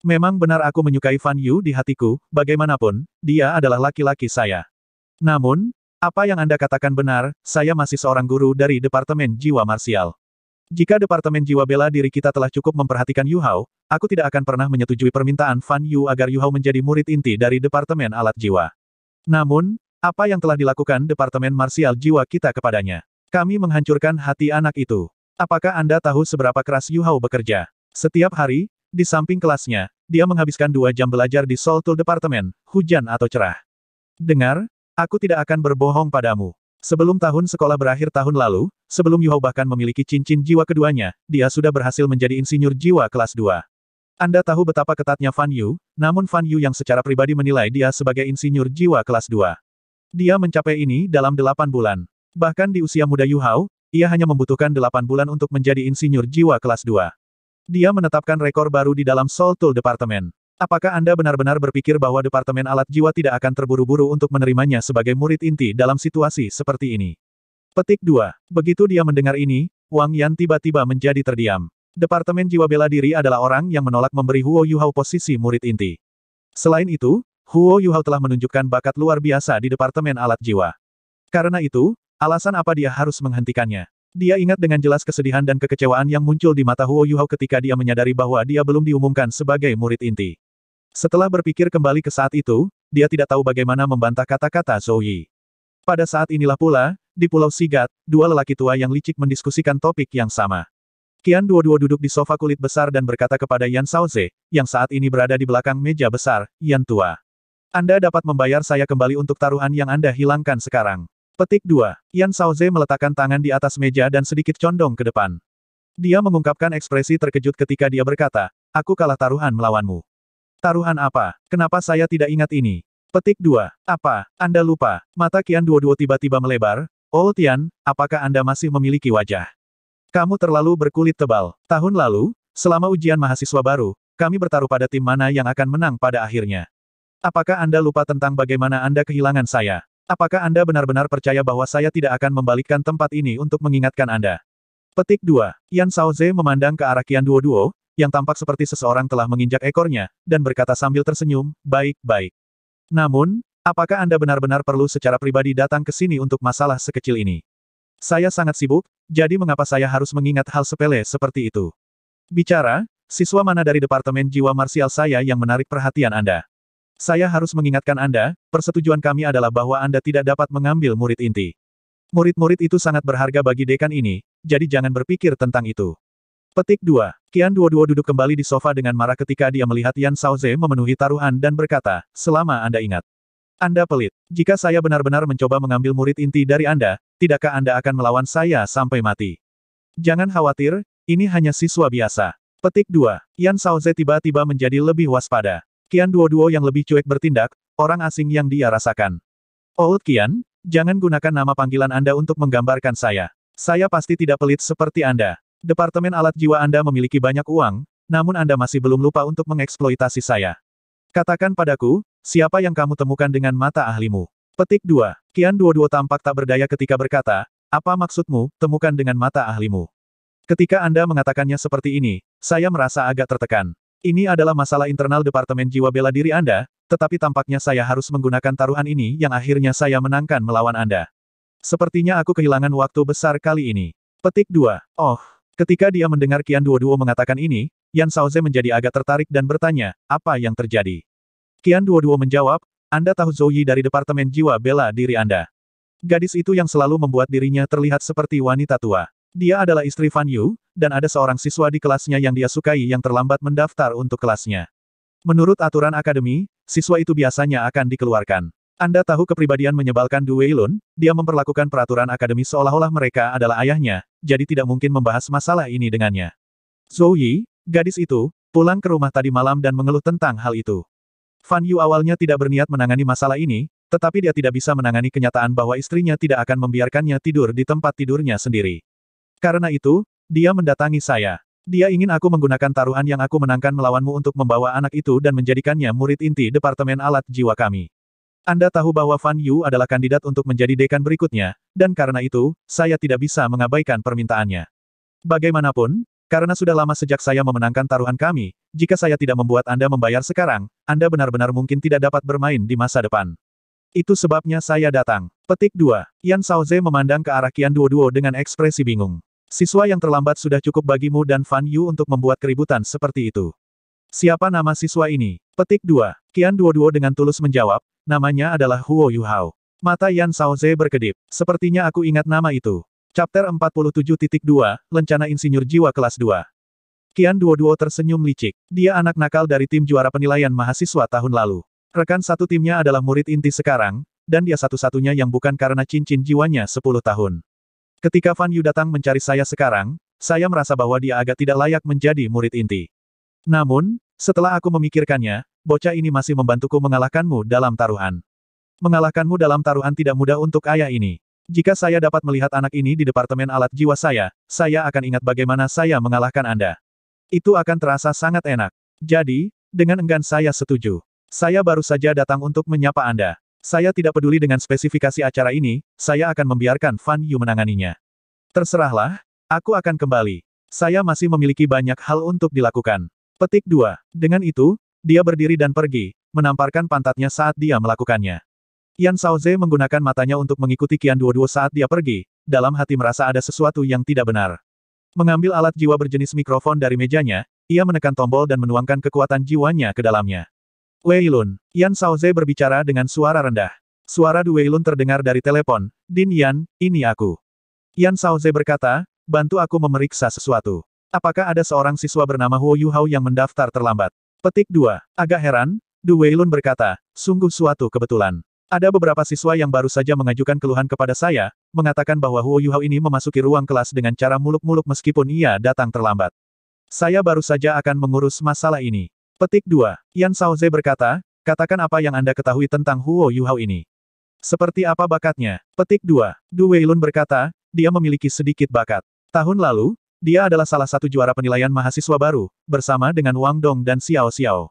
A: Memang benar aku menyukai Fan Yu di hatiku, bagaimanapun, dia adalah laki-laki saya. Namun, apa yang Anda katakan benar, saya masih seorang guru dari Departemen Jiwa Marsial. Jika Departemen Jiwa Bela Diri kita telah cukup memperhatikan Yu Hao, aku tidak akan pernah menyetujui permintaan Fan Yu agar Yu Hao menjadi murid inti dari Departemen Alat Jiwa. Namun, apa yang telah dilakukan Departemen Marsial Jiwa kita kepadanya? Kami menghancurkan hati anak itu. Apakah Anda tahu seberapa keras Yu Hao bekerja? Setiap hari, di samping kelasnya, dia menghabiskan dua jam belajar di Soul Tool Departemen, hujan atau cerah. Dengar, aku tidak akan berbohong padamu. Sebelum tahun sekolah berakhir tahun lalu, sebelum Yuhao bahkan memiliki cincin jiwa keduanya, dia sudah berhasil menjadi insinyur jiwa kelas 2. Anda tahu betapa ketatnya Fan Yu, namun Fan Yu yang secara pribadi menilai dia sebagai insinyur jiwa kelas 2. Dia mencapai ini dalam 8 bulan. Bahkan di usia muda Yuhao, ia hanya membutuhkan 8 bulan untuk menjadi insinyur jiwa kelas 2. Dia menetapkan rekor baru di dalam Soul Tool Department. Apakah Anda benar-benar berpikir bahwa Departemen Alat Jiwa tidak akan terburu-buru untuk menerimanya sebagai murid inti dalam situasi seperti ini? Petik 2. Begitu dia mendengar ini, Wang Yan tiba-tiba menjadi terdiam. Departemen Jiwa Bela Diri adalah orang yang menolak memberi Huo Yuhao posisi murid inti. Selain itu, Huo Yuhao telah menunjukkan bakat luar biasa di Departemen Alat Jiwa. Karena itu, alasan apa dia harus menghentikannya? Dia ingat dengan jelas kesedihan dan kekecewaan yang muncul di mata Huo Yuhao ketika dia menyadari bahwa dia belum diumumkan sebagai murid inti. Setelah berpikir kembali ke saat itu, dia tidak tahu bagaimana membantah kata-kata Zhou Yi. Pada saat inilah pula, di Pulau Sigat, dua lelaki tua yang licik mendiskusikan topik yang sama. Kian dua-dua duduk di sofa kulit besar dan berkata kepada Yan Saoze, yang saat ini berada di belakang meja besar, Yan Tua. Anda dapat membayar saya kembali untuk taruhan yang Anda hilangkan sekarang. Petik 2. Yan Saoze meletakkan tangan di atas meja dan sedikit condong ke depan. Dia mengungkapkan ekspresi terkejut ketika dia berkata, aku kalah taruhan melawanmu. Taruhan apa? Kenapa saya tidak ingat ini? Petik 2. Apa? Anda lupa? Mata Kian Duo-Duo tiba-tiba melebar. Oh Tian, apakah Anda masih memiliki wajah? Kamu terlalu berkulit tebal. Tahun lalu, selama ujian mahasiswa baru, kami bertaruh pada tim mana yang akan menang pada akhirnya. Apakah Anda lupa tentang bagaimana Anda kehilangan saya? Apakah Anda benar-benar percaya bahwa saya tidak akan membalikkan tempat ini untuk mengingatkan Anda? Petik 2. Yan Shaoze memandang ke arah Kian Duo Duo, yang tampak seperti seseorang telah menginjak ekornya, dan berkata sambil tersenyum, baik, baik. Namun, apakah Anda benar-benar perlu secara pribadi datang ke sini untuk masalah sekecil ini? Saya sangat sibuk, jadi mengapa saya harus mengingat hal sepele seperti itu? Bicara, siswa mana dari Departemen Jiwa Marsial saya yang menarik perhatian Anda? Saya harus mengingatkan Anda, persetujuan kami adalah bahwa Anda tidak dapat mengambil murid inti. Murid-murid itu sangat berharga bagi dekan ini, jadi jangan berpikir tentang itu. Petik 2. Qian Duo duduk kembali di sofa dengan marah ketika dia melihat Yan Shaoze memenuhi taruhan dan berkata, selama Anda ingat. Anda pelit. Jika saya benar-benar mencoba mengambil murid inti dari Anda, tidakkah Anda akan melawan saya sampai mati? Jangan khawatir, ini hanya siswa biasa. Petik 2. Yan Shaoze tiba-tiba menjadi lebih waspada. Kian Qian Duo yang lebih cuek bertindak, orang asing yang dia rasakan. Old oh, Kian, jangan gunakan nama panggilan Anda untuk menggambarkan saya. Saya pasti tidak pelit seperti Anda. Departemen alat jiwa Anda memiliki banyak uang, namun Anda masih belum lupa untuk mengeksploitasi saya. Katakan padaku, siapa yang kamu temukan dengan mata ahlimu? Petik 2. Kian Duo tampak tak berdaya ketika berkata, apa maksudmu, temukan dengan mata ahlimu? Ketika Anda mengatakannya seperti ini, saya merasa agak tertekan. Ini adalah masalah internal Departemen Jiwa Bela Diri Anda, tetapi tampaknya saya harus menggunakan taruhan ini yang akhirnya saya menangkan melawan Anda. Sepertinya aku kehilangan waktu besar kali ini. Petik 2. Oh, Ketika dia mendengar Qian Duo mengatakan ini, Yan Saoze menjadi agak tertarik dan bertanya, apa yang terjadi? Qian Duo menjawab, Anda tahu Zhou Yi dari Departemen Jiwa Bela Diri Anda. Gadis itu yang selalu membuat dirinya terlihat seperti wanita tua. Dia adalah istri Fan Yu, dan ada seorang siswa di kelasnya yang dia sukai yang terlambat mendaftar untuk kelasnya. Menurut aturan akademi, siswa itu biasanya akan dikeluarkan. Anda tahu kepribadian menyebalkan Du Weilun, dia memperlakukan peraturan akademi seolah-olah mereka adalah ayahnya, jadi tidak mungkin membahas masalah ini dengannya. Zhou Yi, gadis itu, pulang ke rumah tadi malam dan mengeluh tentang hal itu. Fan Yu awalnya tidak berniat menangani masalah ini, tetapi dia tidak bisa menangani kenyataan bahwa istrinya tidak akan membiarkannya tidur di tempat tidurnya sendiri. Karena itu, dia mendatangi saya. Dia ingin aku menggunakan taruhan yang aku menangkan melawanmu untuk membawa anak itu dan menjadikannya murid inti Departemen Alat Jiwa kami. Anda tahu bahwa Fan Yu adalah kandidat untuk menjadi dekan berikutnya, dan karena itu, saya tidak bisa mengabaikan permintaannya. Bagaimanapun, karena sudah lama sejak saya memenangkan taruhan kami, jika saya tidak membuat Anda membayar sekarang, Anda benar-benar mungkin tidak dapat bermain di masa depan. Itu sebabnya saya datang. Petik 2. Yan Shaoze memandang ke arah Qian Duo Duo dengan ekspresi bingung. Siswa yang terlambat sudah cukup bagimu dan Fan Yu untuk membuat keributan seperti itu. Siapa nama siswa ini? Petik 2. Qian Duo Duo dengan tulus menjawab, Namanya adalah Huo Yu Hao Mata Yan Ze berkedip. Sepertinya aku ingat nama itu. Chapter 47.2, Lencana Insinyur Jiwa Kelas 2. Kian Duo-Duo tersenyum licik. Dia anak nakal dari tim juara penilaian mahasiswa tahun lalu. Rekan satu timnya adalah murid inti sekarang, dan dia satu-satunya yang bukan karena cincin jiwanya 10 tahun. Ketika Fan Yu datang mencari saya sekarang, saya merasa bahwa dia agak tidak layak menjadi murid inti. Namun, setelah aku memikirkannya, bocah ini masih membantuku mengalahkanmu dalam taruhan. Mengalahkanmu dalam taruhan tidak mudah untuk ayah ini. Jika saya dapat melihat anak ini di Departemen Alat Jiwa saya, saya akan ingat bagaimana saya mengalahkan Anda. Itu akan terasa sangat enak. Jadi, dengan enggan saya setuju. Saya baru saja datang untuk menyapa Anda. Saya tidak peduli dengan spesifikasi acara ini, saya akan membiarkan Fan Yu menanganinya. Terserahlah, aku akan kembali. Saya masih memiliki banyak hal untuk dilakukan. Petik 2. Dengan itu, dia berdiri dan pergi, menamparkan pantatnya saat dia melakukannya. Yan Saoze menggunakan matanya untuk mengikuti Kian Duo Duo saat dia pergi, dalam hati merasa ada sesuatu yang tidak benar. Mengambil alat jiwa berjenis mikrofon dari mejanya, ia menekan tombol dan menuangkan kekuatan jiwanya ke dalamnya. Wei Lun, Yan Saoze berbicara dengan suara rendah. Suara Wei Lun terdengar dari telepon, Din Yan, ini aku. Yan Saoze berkata, bantu aku memeriksa sesuatu. Apakah ada seorang siswa bernama Huo Yuhao yang mendaftar terlambat? Petik 2. Agak heran, Du Weilun berkata, sungguh suatu kebetulan. Ada beberapa siswa yang baru saja mengajukan keluhan kepada saya, mengatakan bahwa Huo Yuhao ini memasuki ruang kelas dengan cara muluk-muluk meskipun ia datang terlambat. Saya baru saja akan mengurus masalah ini. Petik 2. Yan Shaoze berkata, katakan apa yang Anda ketahui tentang Huo Yuhao ini. Seperti apa bakatnya? Petik 2. Du Weilun berkata, dia memiliki sedikit bakat. Tahun lalu, dia adalah salah satu juara penilaian mahasiswa baru, bersama dengan Wang Dong dan Xiao Xiao.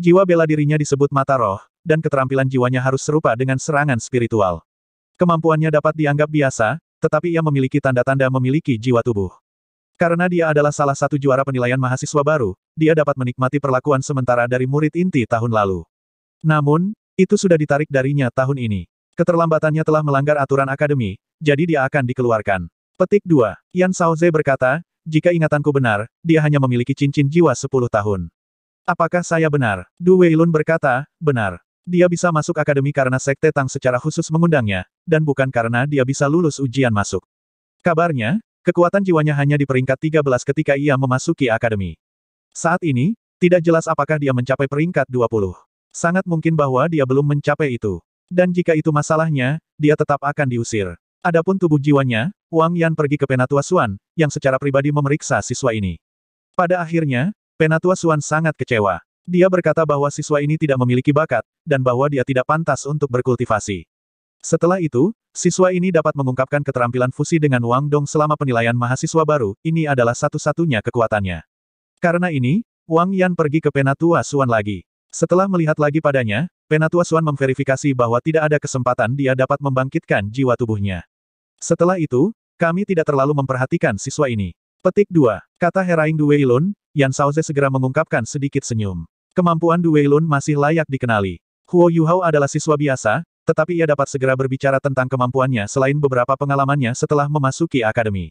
A: Jiwa bela dirinya disebut mata roh, dan keterampilan jiwanya harus serupa dengan serangan spiritual. Kemampuannya dapat dianggap biasa, tetapi ia memiliki tanda-tanda memiliki jiwa tubuh. Karena dia adalah salah satu juara penilaian mahasiswa baru, dia dapat menikmati perlakuan sementara dari murid inti tahun lalu. Namun, itu sudah ditarik darinya tahun ini. Keterlambatannya telah melanggar aturan akademi, jadi dia akan dikeluarkan. Petik 2. Yan Shaoze berkata, jika ingatanku benar, dia hanya memiliki cincin jiwa 10 tahun. Apakah saya benar? Du Weilun berkata, benar. Dia bisa masuk akademi karena Sekte Tang secara khusus mengundangnya, dan bukan karena dia bisa lulus ujian masuk. Kabarnya, kekuatan jiwanya hanya di peringkat 13 ketika ia memasuki akademi. Saat ini, tidak jelas apakah dia mencapai peringkat 20. Sangat mungkin bahwa dia belum mencapai itu. Dan jika itu masalahnya, dia tetap akan diusir. Adapun tubuh jiwanya, Wang Yan pergi ke Penatua Suan, yang secara pribadi memeriksa siswa ini. Pada akhirnya, Penatua Suan sangat kecewa. Dia berkata bahwa siswa ini tidak memiliki bakat, dan bahwa dia tidak pantas untuk berkultivasi. Setelah itu, siswa ini dapat mengungkapkan keterampilan fusi dengan Wang Dong selama penilaian mahasiswa baru, ini adalah satu-satunya kekuatannya. Karena ini, Wang Yan pergi ke Penatua Suan lagi. Setelah melihat lagi padanya, Penatua Suan memverifikasi bahwa tidak ada kesempatan dia dapat membangkitkan jiwa tubuhnya. Setelah itu, kami tidak terlalu memperhatikan siswa ini. Petik 2. Kata Heraing Duweilun, Yan Saoze segera mengungkapkan sedikit senyum. Kemampuan Duweilun masih layak dikenali. Huo Yuhao adalah siswa biasa, tetapi ia dapat segera berbicara tentang kemampuannya selain beberapa pengalamannya setelah memasuki akademi.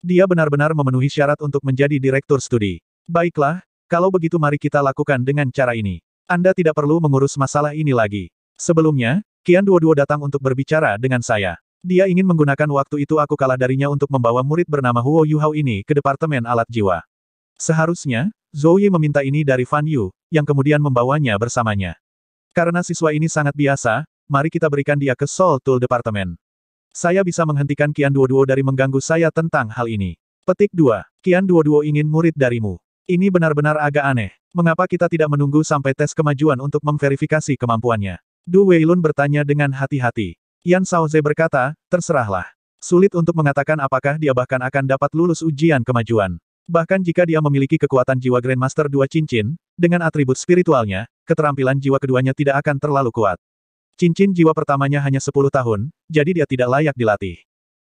A: Dia benar-benar memenuhi syarat untuk menjadi direktur studi. Baiklah, kalau begitu mari kita lakukan dengan cara ini. Anda tidak perlu mengurus masalah ini lagi. Sebelumnya, Kian Duo Duo datang untuk berbicara dengan saya. Dia ingin menggunakan waktu itu aku kalah darinya untuk membawa murid bernama Huo Yuhao ini ke Departemen Alat Jiwa. Seharusnya, Zhou Yi meminta ini dari Fan Yu, yang kemudian membawanya bersamanya. Karena siswa ini sangat biasa, mari kita berikan dia ke Soul Tool Departemen. Saya bisa menghentikan Kian Duo Duo dari mengganggu saya tentang hal ini. Petik 2. Kian Duo Duo ingin murid darimu. Ini benar-benar agak aneh. Mengapa kita tidak menunggu sampai tes kemajuan untuk memverifikasi kemampuannya? Du Weilun bertanya dengan hati-hati. Yan Saoze berkata, terserahlah. Sulit untuk mengatakan apakah dia bahkan akan dapat lulus ujian kemajuan. Bahkan jika dia memiliki kekuatan jiwa Grandmaster Dua Cincin, dengan atribut spiritualnya, keterampilan jiwa keduanya tidak akan terlalu kuat. Cincin jiwa pertamanya hanya 10 tahun, jadi dia tidak layak dilatih.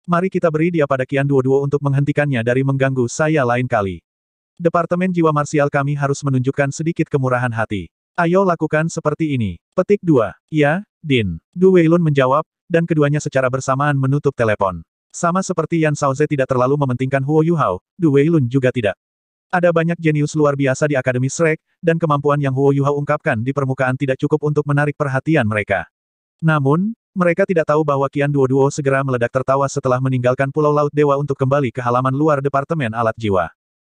A: Mari kita beri dia pada Kian dua duo untuk menghentikannya dari mengganggu saya lain kali. Departemen jiwa marsial kami harus menunjukkan sedikit kemurahan hati. Ayo lakukan seperti ini. Petik dua. Ya, Din. Du Weilun menjawab, dan keduanya secara bersamaan menutup telepon. Sama seperti Yan Saoze tidak terlalu mementingkan Huo Yuhao, Du Weilun juga tidak. Ada banyak jenius luar biasa di Akademi Shrek, dan kemampuan yang Huo Yuhao ungkapkan di permukaan tidak cukup untuk menarik perhatian mereka. Namun, mereka tidak tahu bahwa Kian Duo Duo segera meledak tertawa setelah meninggalkan Pulau Laut Dewa untuk kembali ke halaman luar Departemen Alat Jiwa.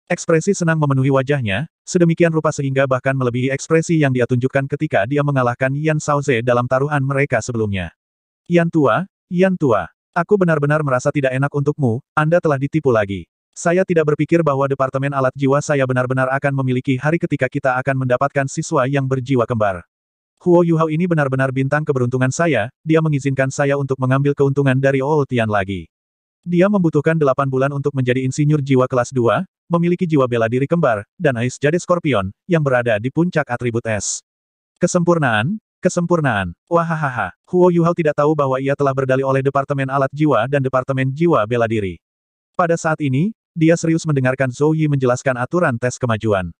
A: Ekspresi senang memenuhi wajahnya, sedemikian rupa sehingga bahkan melebihi ekspresi yang dia tunjukkan ketika dia mengalahkan Yan Saoze dalam taruhan mereka sebelumnya. Yan tua, Yan tua. Aku benar-benar merasa tidak enak untukmu, Anda telah ditipu lagi. Saya tidak berpikir bahwa Departemen Alat Jiwa saya benar-benar akan memiliki hari ketika kita akan mendapatkan siswa yang berjiwa kembar. Huo Yuhao ini benar-benar bintang keberuntungan saya, dia mengizinkan saya untuk mengambil keuntungan dari Old Tian lagi. Dia membutuhkan delapan bulan untuk menjadi insinyur jiwa kelas 2, memiliki jiwa bela diri kembar, dan Ais Jade Scorpion, yang berada di puncak atribut es. Kesempurnaan, Kesempurnaan. Wahahaha. Huo Yuhao tidak tahu bahwa ia telah berdali oleh Departemen Alat Jiwa dan Departemen Jiwa Bela Diri. Pada saat ini, dia serius mendengarkan Zhou Yi menjelaskan aturan tes kemajuan.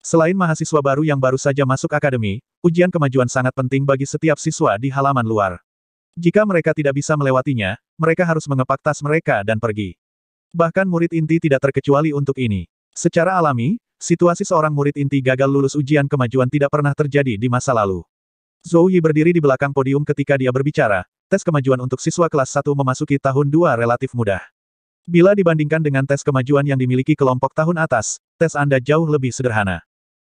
A: Selain mahasiswa baru yang baru saja masuk akademi, ujian kemajuan sangat penting bagi setiap siswa di halaman luar. Jika mereka tidak bisa melewatinya, mereka harus mengepak tas mereka dan pergi. Bahkan murid inti tidak terkecuali untuk ini. Secara alami, situasi seorang murid inti gagal lulus ujian kemajuan tidak pernah terjadi di masa lalu. Zhou Yi berdiri di belakang podium ketika dia berbicara, tes kemajuan untuk siswa kelas 1 memasuki tahun 2 relatif mudah. Bila dibandingkan dengan tes kemajuan yang dimiliki kelompok tahun atas, tes Anda jauh lebih sederhana.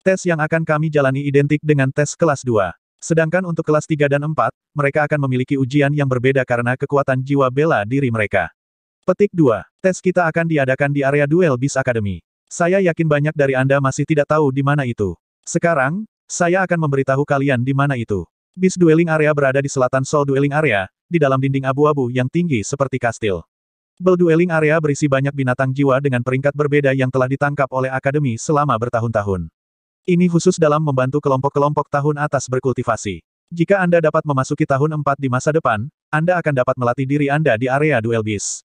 A: Tes yang akan kami jalani identik dengan tes kelas 2. Sedangkan untuk kelas 3 dan 4, mereka akan memiliki ujian yang berbeda karena kekuatan jiwa bela diri mereka. Petik 2. Tes kita akan diadakan di area duel bis Academy. Saya yakin banyak dari Anda masih tidak tahu di mana itu. Sekarang, saya akan memberitahu kalian di mana itu. Bis dueling area berada di selatan Sol Dueling Area, di dalam dinding abu-abu yang tinggi seperti kastil. Bel dueling area berisi banyak binatang jiwa dengan peringkat berbeda yang telah ditangkap oleh akademi selama bertahun-tahun. Ini khusus dalam membantu kelompok-kelompok tahun atas berkultivasi. Jika Anda dapat memasuki tahun 4 di masa depan, Anda akan dapat melatih diri Anda di area duel bis.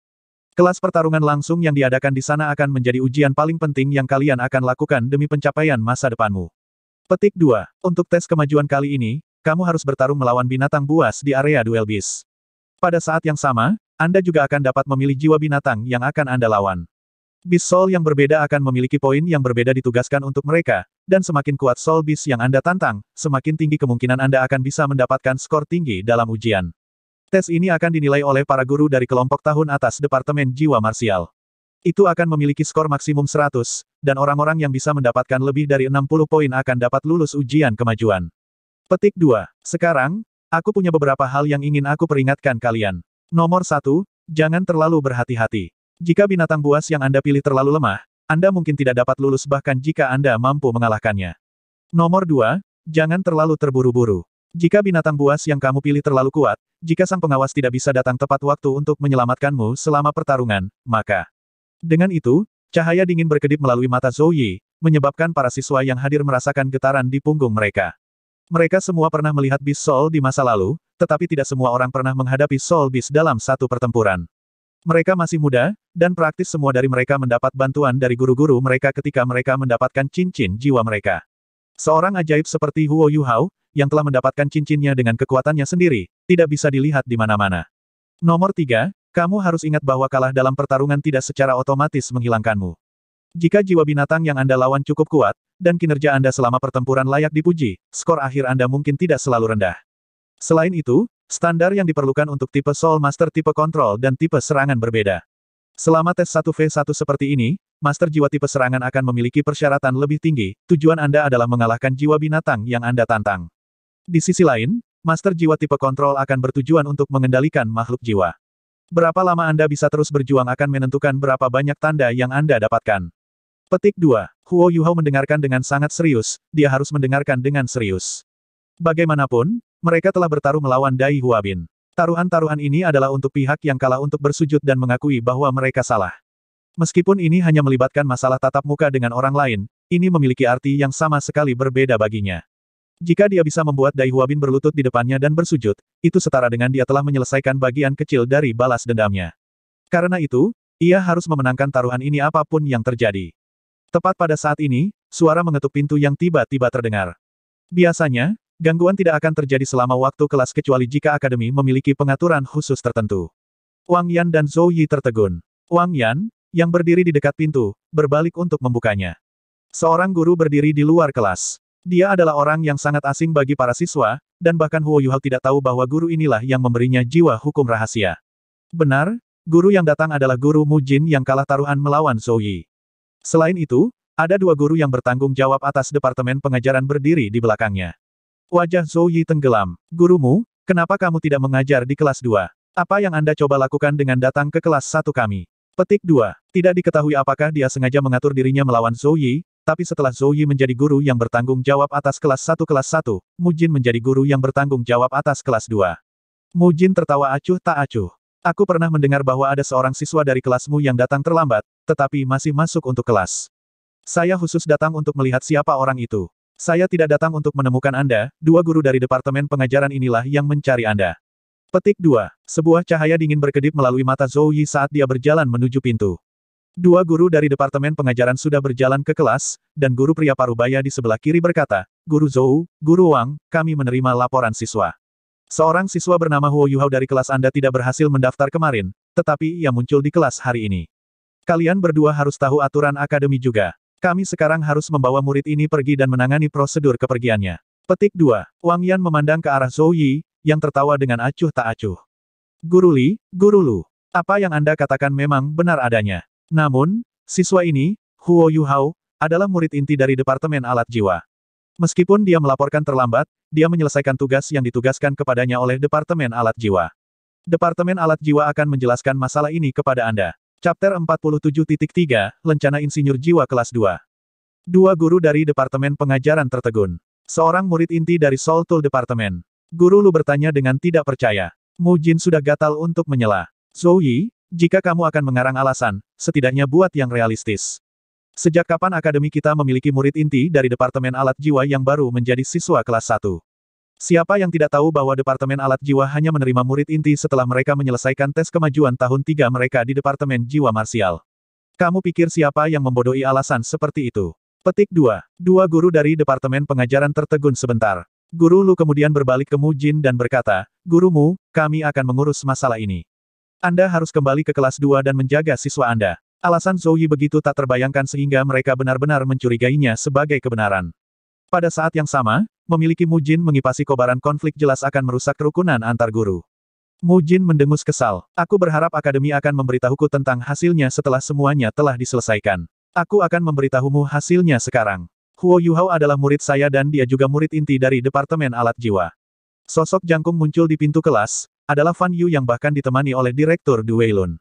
A: Kelas pertarungan langsung yang diadakan di sana akan menjadi ujian paling penting yang kalian akan lakukan demi pencapaian masa depanmu. Petik 2. Untuk tes kemajuan kali ini, kamu harus bertarung melawan binatang buas di area duel bis. Pada saat yang sama, Anda juga akan dapat memilih jiwa binatang yang akan Anda lawan. Bis sol yang berbeda akan memiliki poin yang berbeda ditugaskan untuk mereka, dan semakin kuat sol Bis yang Anda tantang, semakin tinggi kemungkinan Anda akan bisa mendapatkan skor tinggi dalam ujian. Tes ini akan dinilai oleh para guru dari kelompok tahun atas Departemen Jiwa Marsial itu akan memiliki skor maksimum 100, dan orang-orang yang bisa mendapatkan lebih dari 60 poin akan dapat lulus ujian kemajuan. Petik 2. Sekarang, aku punya beberapa hal yang ingin aku peringatkan kalian. Nomor 1, jangan terlalu berhati-hati. Jika binatang buas yang Anda pilih terlalu lemah, Anda mungkin tidak dapat lulus bahkan jika Anda mampu mengalahkannya. Nomor 2, jangan terlalu terburu-buru. Jika binatang buas yang kamu pilih terlalu kuat, jika sang pengawas tidak bisa datang tepat waktu untuk menyelamatkanmu selama pertarungan, maka dengan itu, cahaya dingin berkedip melalui mata Zhou Yi, menyebabkan para siswa yang hadir merasakan getaran di punggung mereka. Mereka semua pernah melihat bis Sol di masa lalu, tetapi tidak semua orang pernah menghadapi Sol bis dalam satu pertempuran. Mereka masih muda, dan praktis semua dari mereka mendapat bantuan dari guru-guru mereka ketika mereka mendapatkan cincin jiwa mereka. Seorang ajaib seperti Huo Yuhao, yang telah mendapatkan cincinnya dengan kekuatannya sendiri, tidak bisa dilihat di mana-mana. Nomor 3, kamu harus ingat bahwa kalah dalam pertarungan tidak secara otomatis menghilangkanmu. Jika jiwa binatang yang Anda lawan cukup kuat, dan kinerja Anda selama pertempuran layak dipuji, skor akhir Anda mungkin tidak selalu rendah. Selain itu, standar yang diperlukan untuk tipe Soul Master tipe kontrol dan tipe serangan berbeda. Selama tes 1v1 seperti ini, Master Jiwa tipe serangan akan memiliki persyaratan lebih tinggi, tujuan Anda adalah mengalahkan jiwa binatang yang Anda tantang. Di sisi lain, Master Jiwa tipe kontrol akan bertujuan untuk mengendalikan makhluk jiwa. Berapa lama Anda bisa terus berjuang akan menentukan berapa banyak tanda yang Anda dapatkan. Petik 2. Huo Yuhao mendengarkan dengan sangat serius, dia harus mendengarkan dengan serius. Bagaimanapun, mereka telah bertaruh melawan Dai Huabin. Taruhan-taruhan ini adalah untuk pihak yang kalah untuk bersujud dan mengakui bahwa mereka salah. Meskipun ini hanya melibatkan masalah tatap muka dengan orang lain, ini memiliki arti yang sama sekali berbeda baginya. Jika dia bisa membuat Dai Huabin berlutut di depannya dan bersujud, itu setara dengan dia telah menyelesaikan bagian kecil dari balas dendamnya. Karena itu, ia harus memenangkan taruhan ini apapun yang terjadi. Tepat pada saat ini, suara mengetuk pintu yang tiba-tiba terdengar. Biasanya, gangguan tidak akan terjadi selama waktu kelas kecuali jika akademi memiliki pengaturan khusus tertentu. Wang Yan dan Zhou Yi tertegun. Wang Yan, yang berdiri di dekat pintu, berbalik untuk membukanya. Seorang guru berdiri di luar kelas. Dia adalah orang yang sangat asing bagi para siswa, dan bahkan Huo Yuhao tidak tahu bahwa guru inilah yang memberinya jiwa hukum rahasia. Benar, guru yang datang adalah guru Mu Jin yang kalah taruhan melawan Zhou Yi. Selain itu, ada dua guru yang bertanggung jawab atas Departemen Pengajaran berdiri di belakangnya. Wajah Zhou Yi tenggelam. Gurumu, kenapa kamu tidak mengajar di kelas 2? Apa yang Anda coba lakukan dengan datang ke kelas 1 kami? Petik 2. Tidak diketahui apakah dia sengaja mengatur dirinya melawan Zhou Yi, tapi setelah Zhou Yi menjadi guru yang bertanggung jawab atas kelas 1 kelas 1, Mu Jin menjadi guru yang bertanggung jawab atas kelas 2. Mu Jin tertawa acuh tak acuh. Aku pernah mendengar bahwa ada seorang siswa dari kelasmu yang datang terlambat, tetapi masih masuk untuk kelas. Saya khusus datang untuk melihat siapa orang itu. Saya tidak datang untuk menemukan Anda, dua guru dari Departemen Pengajaran inilah yang mencari Anda. Petik 2. Sebuah cahaya dingin berkedip melalui mata Zhou Yi saat dia berjalan menuju pintu. Dua guru dari Departemen Pengajaran sudah berjalan ke kelas, dan guru pria parubaya di sebelah kiri berkata, Guru Zhou, Guru Wang, kami menerima laporan siswa. Seorang siswa bernama Huo Yuhao dari kelas Anda tidak berhasil mendaftar kemarin, tetapi ia muncul di kelas hari ini. Kalian berdua harus tahu aturan akademi juga. Kami sekarang harus membawa murid ini pergi dan menangani prosedur kepergiannya. Petik 2. Wang Yan memandang ke arah Zhou Yi, yang tertawa dengan acuh tak acuh. Guru Li, Guru Lu, apa yang Anda katakan memang benar adanya. Namun, siswa ini, Huo Yuhao, adalah murid inti dari Departemen Alat Jiwa. Meskipun dia melaporkan terlambat, dia menyelesaikan tugas yang ditugaskan kepadanya oleh Departemen Alat Jiwa. Departemen Alat Jiwa akan menjelaskan masalah ini kepada Anda. Chapter 47.3, Lencana Insinyur Jiwa Kelas 2. Dua guru dari Departemen Pengajaran Tertegun. Seorang murid inti dari Seoul Tool Departemen. Guru Lu bertanya dengan tidak percaya. Mu Jin sudah gatal untuk menyela. Zhou Yi, jika kamu akan mengarang alasan, setidaknya buat yang realistis. Sejak kapan akademi kita memiliki murid inti dari Departemen Alat Jiwa yang baru menjadi siswa kelas 1? Siapa yang tidak tahu bahwa Departemen Alat Jiwa hanya menerima murid inti setelah mereka menyelesaikan tes kemajuan tahun 3 mereka di Departemen Jiwa Marsial? Kamu pikir siapa yang membodohi alasan seperti itu? Petik 2. Dua guru dari Departemen Pengajaran tertegun sebentar. Guru Lu kemudian berbalik ke Mu Jin dan berkata, Gurumu, kami akan mengurus masalah ini. Anda harus kembali ke kelas 2 dan menjaga siswa Anda. Alasan Zhou Yi begitu tak terbayangkan sehingga mereka benar-benar mencurigainya sebagai kebenaran. Pada saat yang sama, memiliki Mujin mengipasi kobaran konflik jelas akan merusak kerukunan antar guru. Mujin mendengus kesal. Aku berharap akademi akan memberitahuku tentang hasilnya setelah semuanya telah diselesaikan. Aku akan memberitahumu hasilnya sekarang. Huo Yuhao adalah murid saya dan dia juga murid inti dari Departemen Alat Jiwa. Sosok jangkung muncul di pintu kelas, adalah Fan Yu yang bahkan ditemani oleh Direktur Weilun.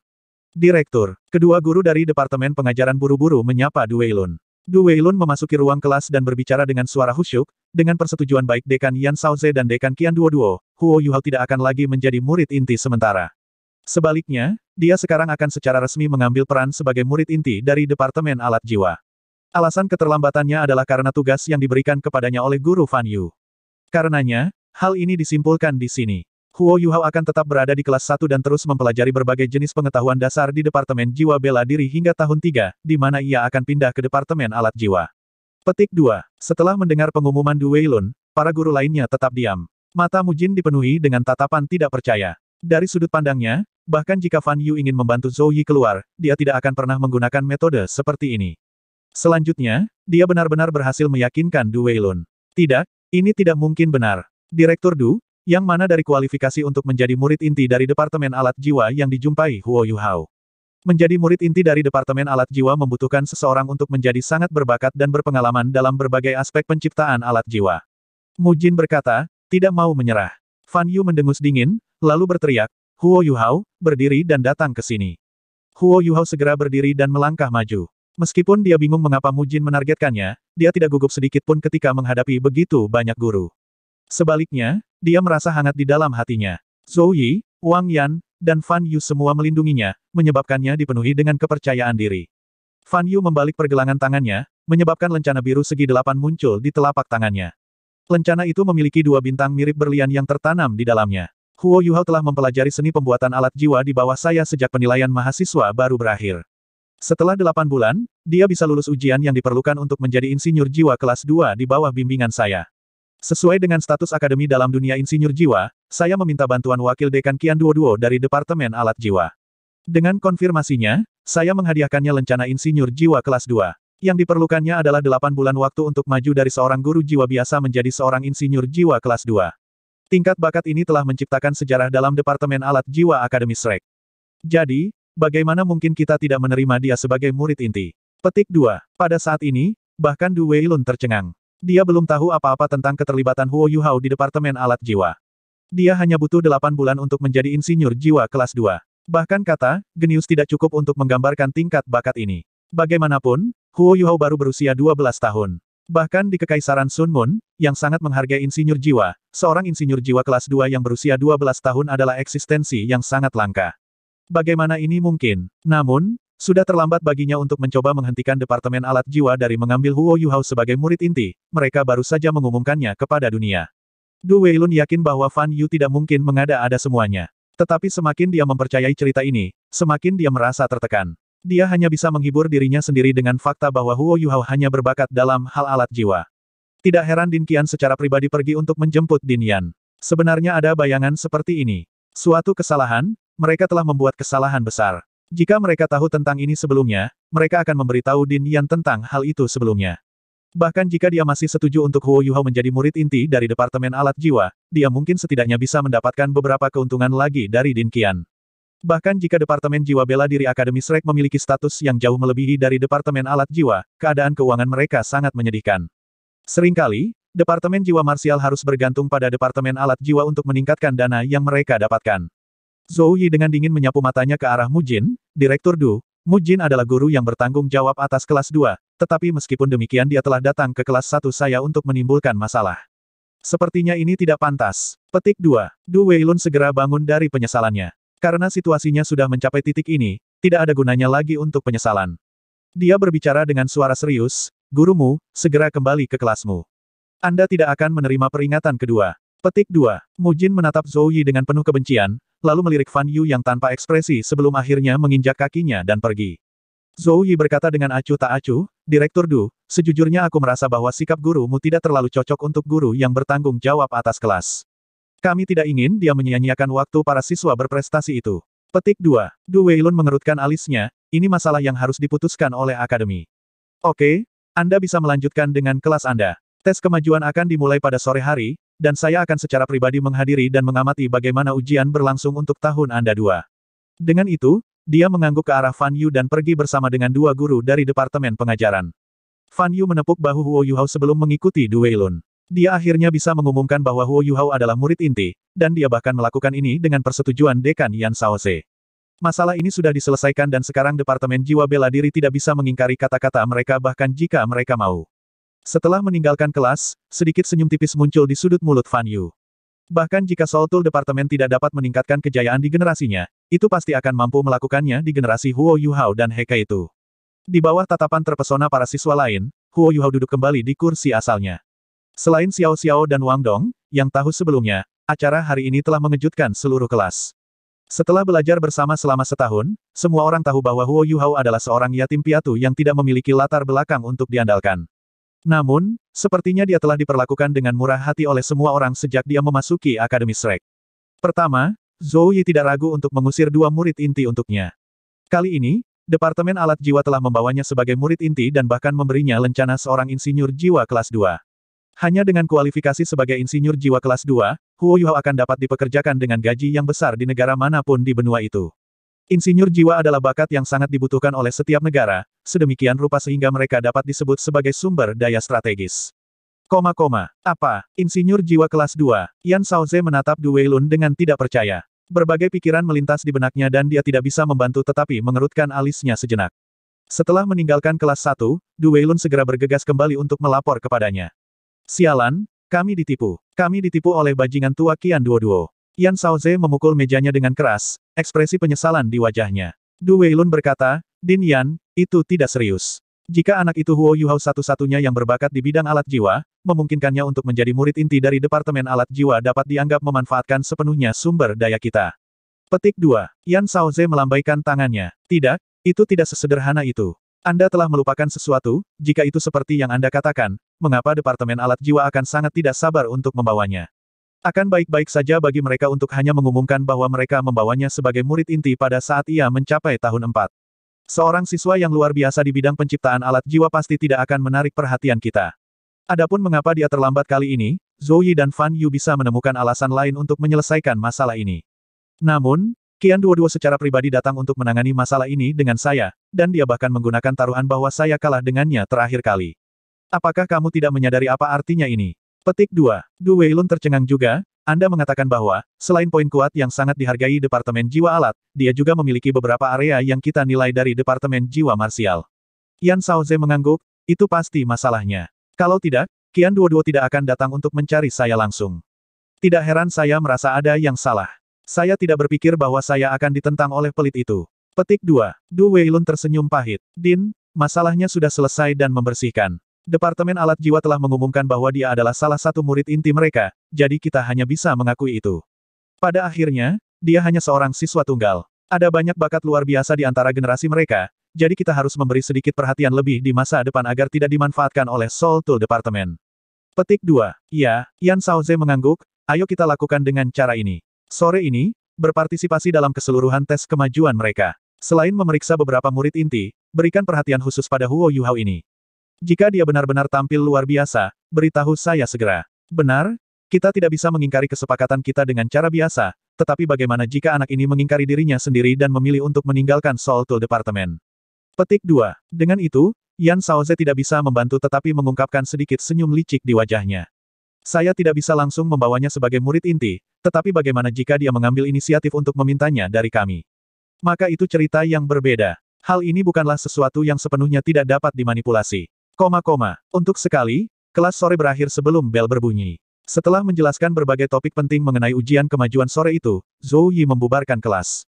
A: Direktur, kedua guru dari Departemen Pengajaran Buru-Buru menyapa Du Weilun memasuki ruang kelas dan berbicara dengan suara khusyuk, dengan persetujuan baik Dekan Yan Saoze dan Dekan Qian Duo-Duo, Huo Yuhao tidak akan lagi menjadi murid inti sementara. Sebaliknya, dia sekarang akan secara resmi mengambil peran sebagai murid inti dari Departemen Alat Jiwa. Alasan keterlambatannya adalah karena tugas yang diberikan kepadanya oleh Guru Fan Yu. Karenanya, hal ini disimpulkan di sini. Huo Yuhao akan tetap berada di kelas 1 dan terus mempelajari berbagai jenis pengetahuan dasar di Departemen Jiwa Bela Diri hingga tahun 3, di mana ia akan pindah ke Departemen Alat Jiwa. Petik 2. Setelah mendengar pengumuman Du Weilun, para guru lainnya tetap diam. Mata Mujin dipenuhi dengan tatapan tidak percaya. Dari sudut pandangnya, bahkan jika Fan Yu ingin membantu Zhou Yi keluar, dia tidak akan pernah menggunakan metode seperti ini. Selanjutnya, dia benar-benar berhasil meyakinkan Du Weilun. Tidak, ini tidak mungkin benar. Direktur Du, yang mana dari kualifikasi untuk menjadi murid inti dari Departemen Alat Jiwa yang dijumpai Huo Yuhao. Menjadi murid inti dari Departemen Alat Jiwa membutuhkan seseorang untuk menjadi sangat berbakat dan berpengalaman dalam berbagai aspek penciptaan alat jiwa. Mu Jin berkata, tidak mau menyerah. Fan Yu mendengus dingin, lalu berteriak, Huo Yuhao, berdiri dan datang ke sini. Huo Yuhao segera berdiri dan melangkah maju. Meskipun dia bingung mengapa Mu Jin menargetkannya, dia tidak gugup sedikit pun ketika menghadapi begitu banyak guru. Sebaliknya, dia merasa hangat di dalam hatinya. Zhou Yi, Wang Yan, dan Fan Yu semua melindunginya, menyebabkannya dipenuhi dengan kepercayaan diri. Fan Yu membalik pergelangan tangannya, menyebabkan lencana biru segi delapan muncul di telapak tangannya. Lencana itu memiliki dua bintang mirip berlian yang tertanam di dalamnya. Huo Yuhao telah mempelajari seni pembuatan alat jiwa di bawah saya sejak penilaian mahasiswa baru berakhir. Setelah delapan bulan, dia bisa lulus ujian yang diperlukan untuk menjadi insinyur jiwa kelas dua di bawah bimbingan saya. Sesuai dengan status akademi dalam dunia insinyur jiwa, saya meminta bantuan wakil dekan Kian Duo-Duo dari Departemen Alat Jiwa. Dengan konfirmasinya, saya menghadiahkannya lencana insinyur jiwa kelas 2. Yang diperlukannya adalah 8 bulan waktu untuk maju dari seorang guru jiwa biasa menjadi seorang insinyur jiwa kelas 2. Tingkat bakat ini telah menciptakan sejarah dalam Departemen Alat Jiwa Akademi Shrek. Jadi, bagaimana mungkin kita tidak menerima dia sebagai murid inti? Petik 2. Pada saat ini, bahkan Du Weilun tercengang. Dia belum tahu apa-apa tentang keterlibatan Huo Yuhao di Departemen Alat Jiwa. Dia hanya butuh delapan bulan untuk menjadi insinyur jiwa kelas dua. Bahkan kata, genius tidak cukup untuk menggambarkan tingkat bakat ini. Bagaimanapun, Huo Yuhao baru berusia 12 tahun. Bahkan di Kekaisaran Sun Moon, yang sangat menghargai insinyur jiwa, seorang insinyur jiwa kelas 2 yang berusia 12 tahun adalah eksistensi yang sangat langka. Bagaimana ini mungkin? Namun, sudah terlambat baginya untuk mencoba menghentikan Departemen Alat Jiwa dari mengambil Huo Yuhao sebagai murid inti, mereka baru saja mengumumkannya kepada dunia. Du Weilun yakin bahwa Fan Yu tidak mungkin mengada-ada semuanya. Tetapi semakin dia mempercayai cerita ini, semakin dia merasa tertekan. Dia hanya bisa menghibur dirinya sendiri dengan fakta bahwa Huo Yuhao hanya berbakat dalam hal alat jiwa. Tidak heran Din Qian secara pribadi pergi untuk menjemput Din Yan. Sebenarnya ada bayangan seperti ini. Suatu kesalahan, mereka telah membuat kesalahan besar. Jika mereka tahu tentang ini sebelumnya, mereka akan memberitahu Din Yan tentang hal itu sebelumnya. Bahkan jika dia masih setuju untuk Huo Yuhao menjadi murid inti dari Departemen Alat Jiwa, dia mungkin setidaknya bisa mendapatkan beberapa keuntungan lagi dari Din Qian. Bahkan jika Departemen Jiwa Bela Diri Akademi Srek memiliki status yang jauh melebihi dari Departemen Alat Jiwa, keadaan keuangan mereka sangat menyedihkan. Seringkali, Departemen Jiwa Marsial harus bergantung pada Departemen Alat Jiwa untuk meningkatkan dana yang mereka dapatkan. Zhou Yi dengan dingin menyapu matanya ke arah Mu Jin. Direktur Du, Mu Jin adalah guru yang bertanggung jawab atas kelas 2, tetapi meskipun demikian dia telah datang ke kelas 1 saya untuk menimbulkan masalah. Sepertinya ini tidak pantas. Petik 2. Du Weilun segera bangun dari penyesalannya. Karena situasinya sudah mencapai titik ini, tidak ada gunanya lagi untuk penyesalan. Dia berbicara dengan suara serius, gurumu, segera kembali ke kelasmu. Anda tidak akan menerima peringatan kedua. Petik 2. Mujin menatap Zhou Yi dengan penuh kebencian, lalu melirik Fan Yu yang tanpa ekspresi sebelum akhirnya menginjak kakinya dan pergi. Zhou Yi berkata dengan acuh tak acuh, Direktur Du, sejujurnya aku merasa bahwa sikap gurumu tidak terlalu cocok untuk guru yang bertanggung jawab atas kelas. Kami tidak ingin dia menyia-nyiakan waktu para siswa berprestasi itu. Petik 2. Du Weilun mengerutkan alisnya, ini masalah yang harus diputuskan oleh akademi. Oke, Anda bisa melanjutkan dengan kelas Anda. Tes kemajuan akan dimulai pada sore hari, dan saya akan secara pribadi menghadiri dan mengamati bagaimana ujian berlangsung untuk tahun Anda dua. Dengan itu, dia mengangguk ke arah Fan Yu dan pergi bersama dengan dua guru dari Departemen Pengajaran. Fan Yu menepuk bahu Huo Yuhao sebelum mengikuti Du Lun. Dia akhirnya bisa mengumumkan bahwa Huo Yuhao adalah murid inti, dan dia bahkan melakukan ini dengan persetujuan Dekan Yan Saose. Masalah ini sudah diselesaikan dan sekarang Departemen Jiwa Bela Diri tidak bisa mengingkari kata-kata mereka bahkan jika mereka mau. Setelah meninggalkan kelas, sedikit senyum tipis muncul di sudut mulut Fan Yu. Bahkan jika Soul Tool Departemen tidak dapat meningkatkan kejayaan di generasinya, itu pasti akan mampu melakukannya di generasi Huo Yuhao dan Heka itu. Di bawah tatapan terpesona para siswa lain, Huo Yuhao duduk kembali di kursi asalnya. Selain Xiao Xiao dan Wang Dong, yang tahu sebelumnya, acara hari ini telah mengejutkan seluruh kelas. Setelah belajar bersama selama setahun, semua orang tahu bahwa Huo Yuhao adalah seorang yatim piatu yang tidak memiliki latar belakang untuk diandalkan. Namun, sepertinya dia telah diperlakukan dengan murah hati oleh semua orang sejak dia memasuki Akademi Shrek. Pertama, Zhou Yi tidak ragu untuk mengusir dua murid inti untuknya. Kali ini, Departemen Alat Jiwa telah membawanya sebagai murid inti dan bahkan memberinya lencana seorang insinyur jiwa kelas 2. Hanya dengan kualifikasi sebagai insinyur jiwa kelas 2, Huo Yuhao akan dapat dipekerjakan dengan gaji yang besar di negara manapun di benua itu. Insinyur jiwa adalah bakat yang sangat dibutuhkan oleh setiap negara, sedemikian rupa sehingga mereka dapat disebut sebagai sumber daya strategis. Koma koma. Apa? Insinyur jiwa kelas 2. Yan Zhe menatap Wei Lun dengan tidak percaya. Berbagai pikiran melintas di benaknya dan dia tidak bisa membantu tetapi mengerutkan alisnya sejenak. Setelah meninggalkan kelas 1, Wei Lun segera bergegas kembali untuk melapor kepadanya. Sialan, kami ditipu. Kami ditipu oleh bajingan tua Kian Duo Duo. Yan Shaoze memukul mejanya dengan keras, ekspresi penyesalan di wajahnya. Du Weilun berkata, Din Yan, itu tidak serius. Jika anak itu Huo Yuhao satu-satunya yang berbakat di bidang alat jiwa, memungkinkannya untuk menjadi murid inti dari Departemen Alat Jiwa dapat dianggap memanfaatkan sepenuhnya sumber daya kita. Petik 2. Yan Shaoze melambaikan tangannya. Tidak, itu tidak sesederhana itu. Anda telah melupakan sesuatu, jika itu seperti yang Anda katakan, mengapa Departemen Alat Jiwa akan sangat tidak sabar untuk membawanya. Akan baik-baik saja bagi mereka untuk hanya mengumumkan bahwa mereka membawanya sebagai murid inti pada saat ia mencapai tahun 4. Seorang siswa yang luar biasa di bidang penciptaan alat jiwa pasti tidak akan menarik perhatian kita. Adapun mengapa dia terlambat kali ini, Zhou Yi dan Fan Yu bisa menemukan alasan lain untuk menyelesaikan masalah ini. Namun, Kian Duo Duo secara pribadi datang untuk menangani masalah ini dengan saya, dan dia bahkan menggunakan taruhan bahwa saya kalah dengannya terakhir kali. Apakah kamu tidak menyadari apa artinya ini? Petik 2. Du Weilun tercengang juga, Anda mengatakan bahwa, selain poin kuat yang sangat dihargai Departemen Jiwa Alat, dia juga memiliki beberapa area yang kita nilai dari Departemen Jiwa Marsial. Yan Saoze mengangguk, itu pasti masalahnya. Kalau tidak, Kian Duo Duo tidak akan datang untuk mencari saya langsung. Tidak heran saya merasa ada yang salah. Saya tidak berpikir bahwa saya akan ditentang oleh pelit itu. Petik 2. Du Weilun tersenyum pahit. Din, masalahnya sudah selesai dan membersihkan. Departemen Alat Jiwa telah mengumumkan bahwa dia adalah salah satu murid inti mereka, jadi kita hanya bisa mengakui itu. Pada akhirnya, dia hanya seorang siswa tunggal. Ada banyak bakat luar biasa di antara generasi mereka, jadi kita harus memberi sedikit perhatian lebih di masa depan agar tidak dimanfaatkan oleh Soul Tool Departemen. Petik 2. Ya, Yan Saoze mengangguk, ayo kita lakukan dengan cara ini. Sore ini, berpartisipasi dalam keseluruhan tes kemajuan mereka. Selain memeriksa beberapa murid inti, berikan perhatian khusus pada Huo Yuhao ini. Jika dia benar-benar tampil luar biasa, beritahu saya segera. Benar? Kita tidak bisa mengingkari kesepakatan kita dengan cara biasa, tetapi bagaimana jika anak ini mengingkari dirinya sendiri dan memilih untuk meninggalkan Seoul Tool Department? Petik 2. Dengan itu, Yan Saoze tidak bisa membantu tetapi mengungkapkan sedikit senyum licik di wajahnya. Saya tidak bisa langsung membawanya sebagai murid inti, tetapi bagaimana jika dia mengambil inisiatif untuk memintanya dari kami? Maka itu cerita yang berbeda. Hal ini bukanlah sesuatu yang sepenuhnya tidak dapat dimanipulasi. Koma koma. Untuk sekali, kelas sore berakhir sebelum bel berbunyi. Setelah menjelaskan berbagai topik penting mengenai ujian kemajuan sore itu, Zhou Yi membubarkan kelas.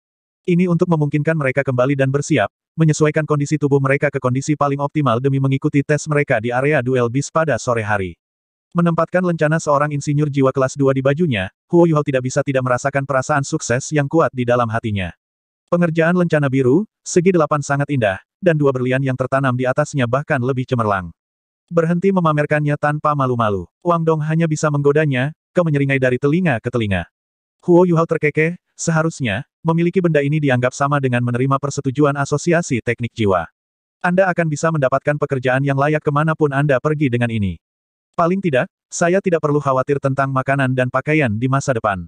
A: Ini untuk memungkinkan mereka kembali dan bersiap, menyesuaikan kondisi tubuh mereka ke kondisi paling optimal demi mengikuti tes mereka di area duel bis pada sore hari. Menempatkan lencana seorang insinyur jiwa kelas 2 di bajunya, Huo Yuhao tidak bisa tidak merasakan perasaan sukses yang kuat di dalam hatinya. Pengerjaan lencana biru, segi delapan sangat indah, dan dua berlian yang tertanam di atasnya bahkan lebih cemerlang. Berhenti memamerkannya tanpa malu-malu. Wang Dong hanya bisa menggodanya, menyeringai dari telinga ke telinga. Huo Yuhao terkekeh, seharusnya, memiliki benda ini dianggap sama dengan menerima persetujuan asosiasi teknik jiwa. Anda akan bisa mendapatkan pekerjaan yang layak kemanapun Anda pergi dengan ini. Paling tidak, saya tidak perlu khawatir tentang makanan dan pakaian di masa depan.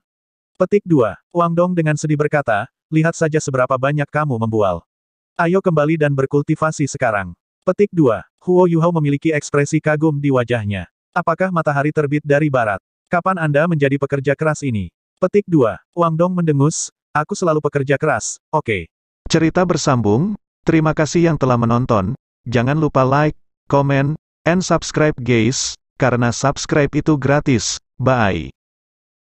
A: Petik 2. Wang Dong dengan sedih berkata, lihat saja seberapa banyak kamu membual. Ayo kembali dan berkultivasi sekarang. Petik 2. Huo Yuhao memiliki ekspresi kagum di wajahnya. Apakah matahari terbit dari barat? Kapan Anda menjadi pekerja keras ini? Petik 2. Wang Dong mendengus, aku selalu pekerja keras, oke. Okay. Cerita bersambung, terima kasih yang telah menonton, jangan lupa like, comment, and subscribe guys, karena subscribe itu gratis, bye.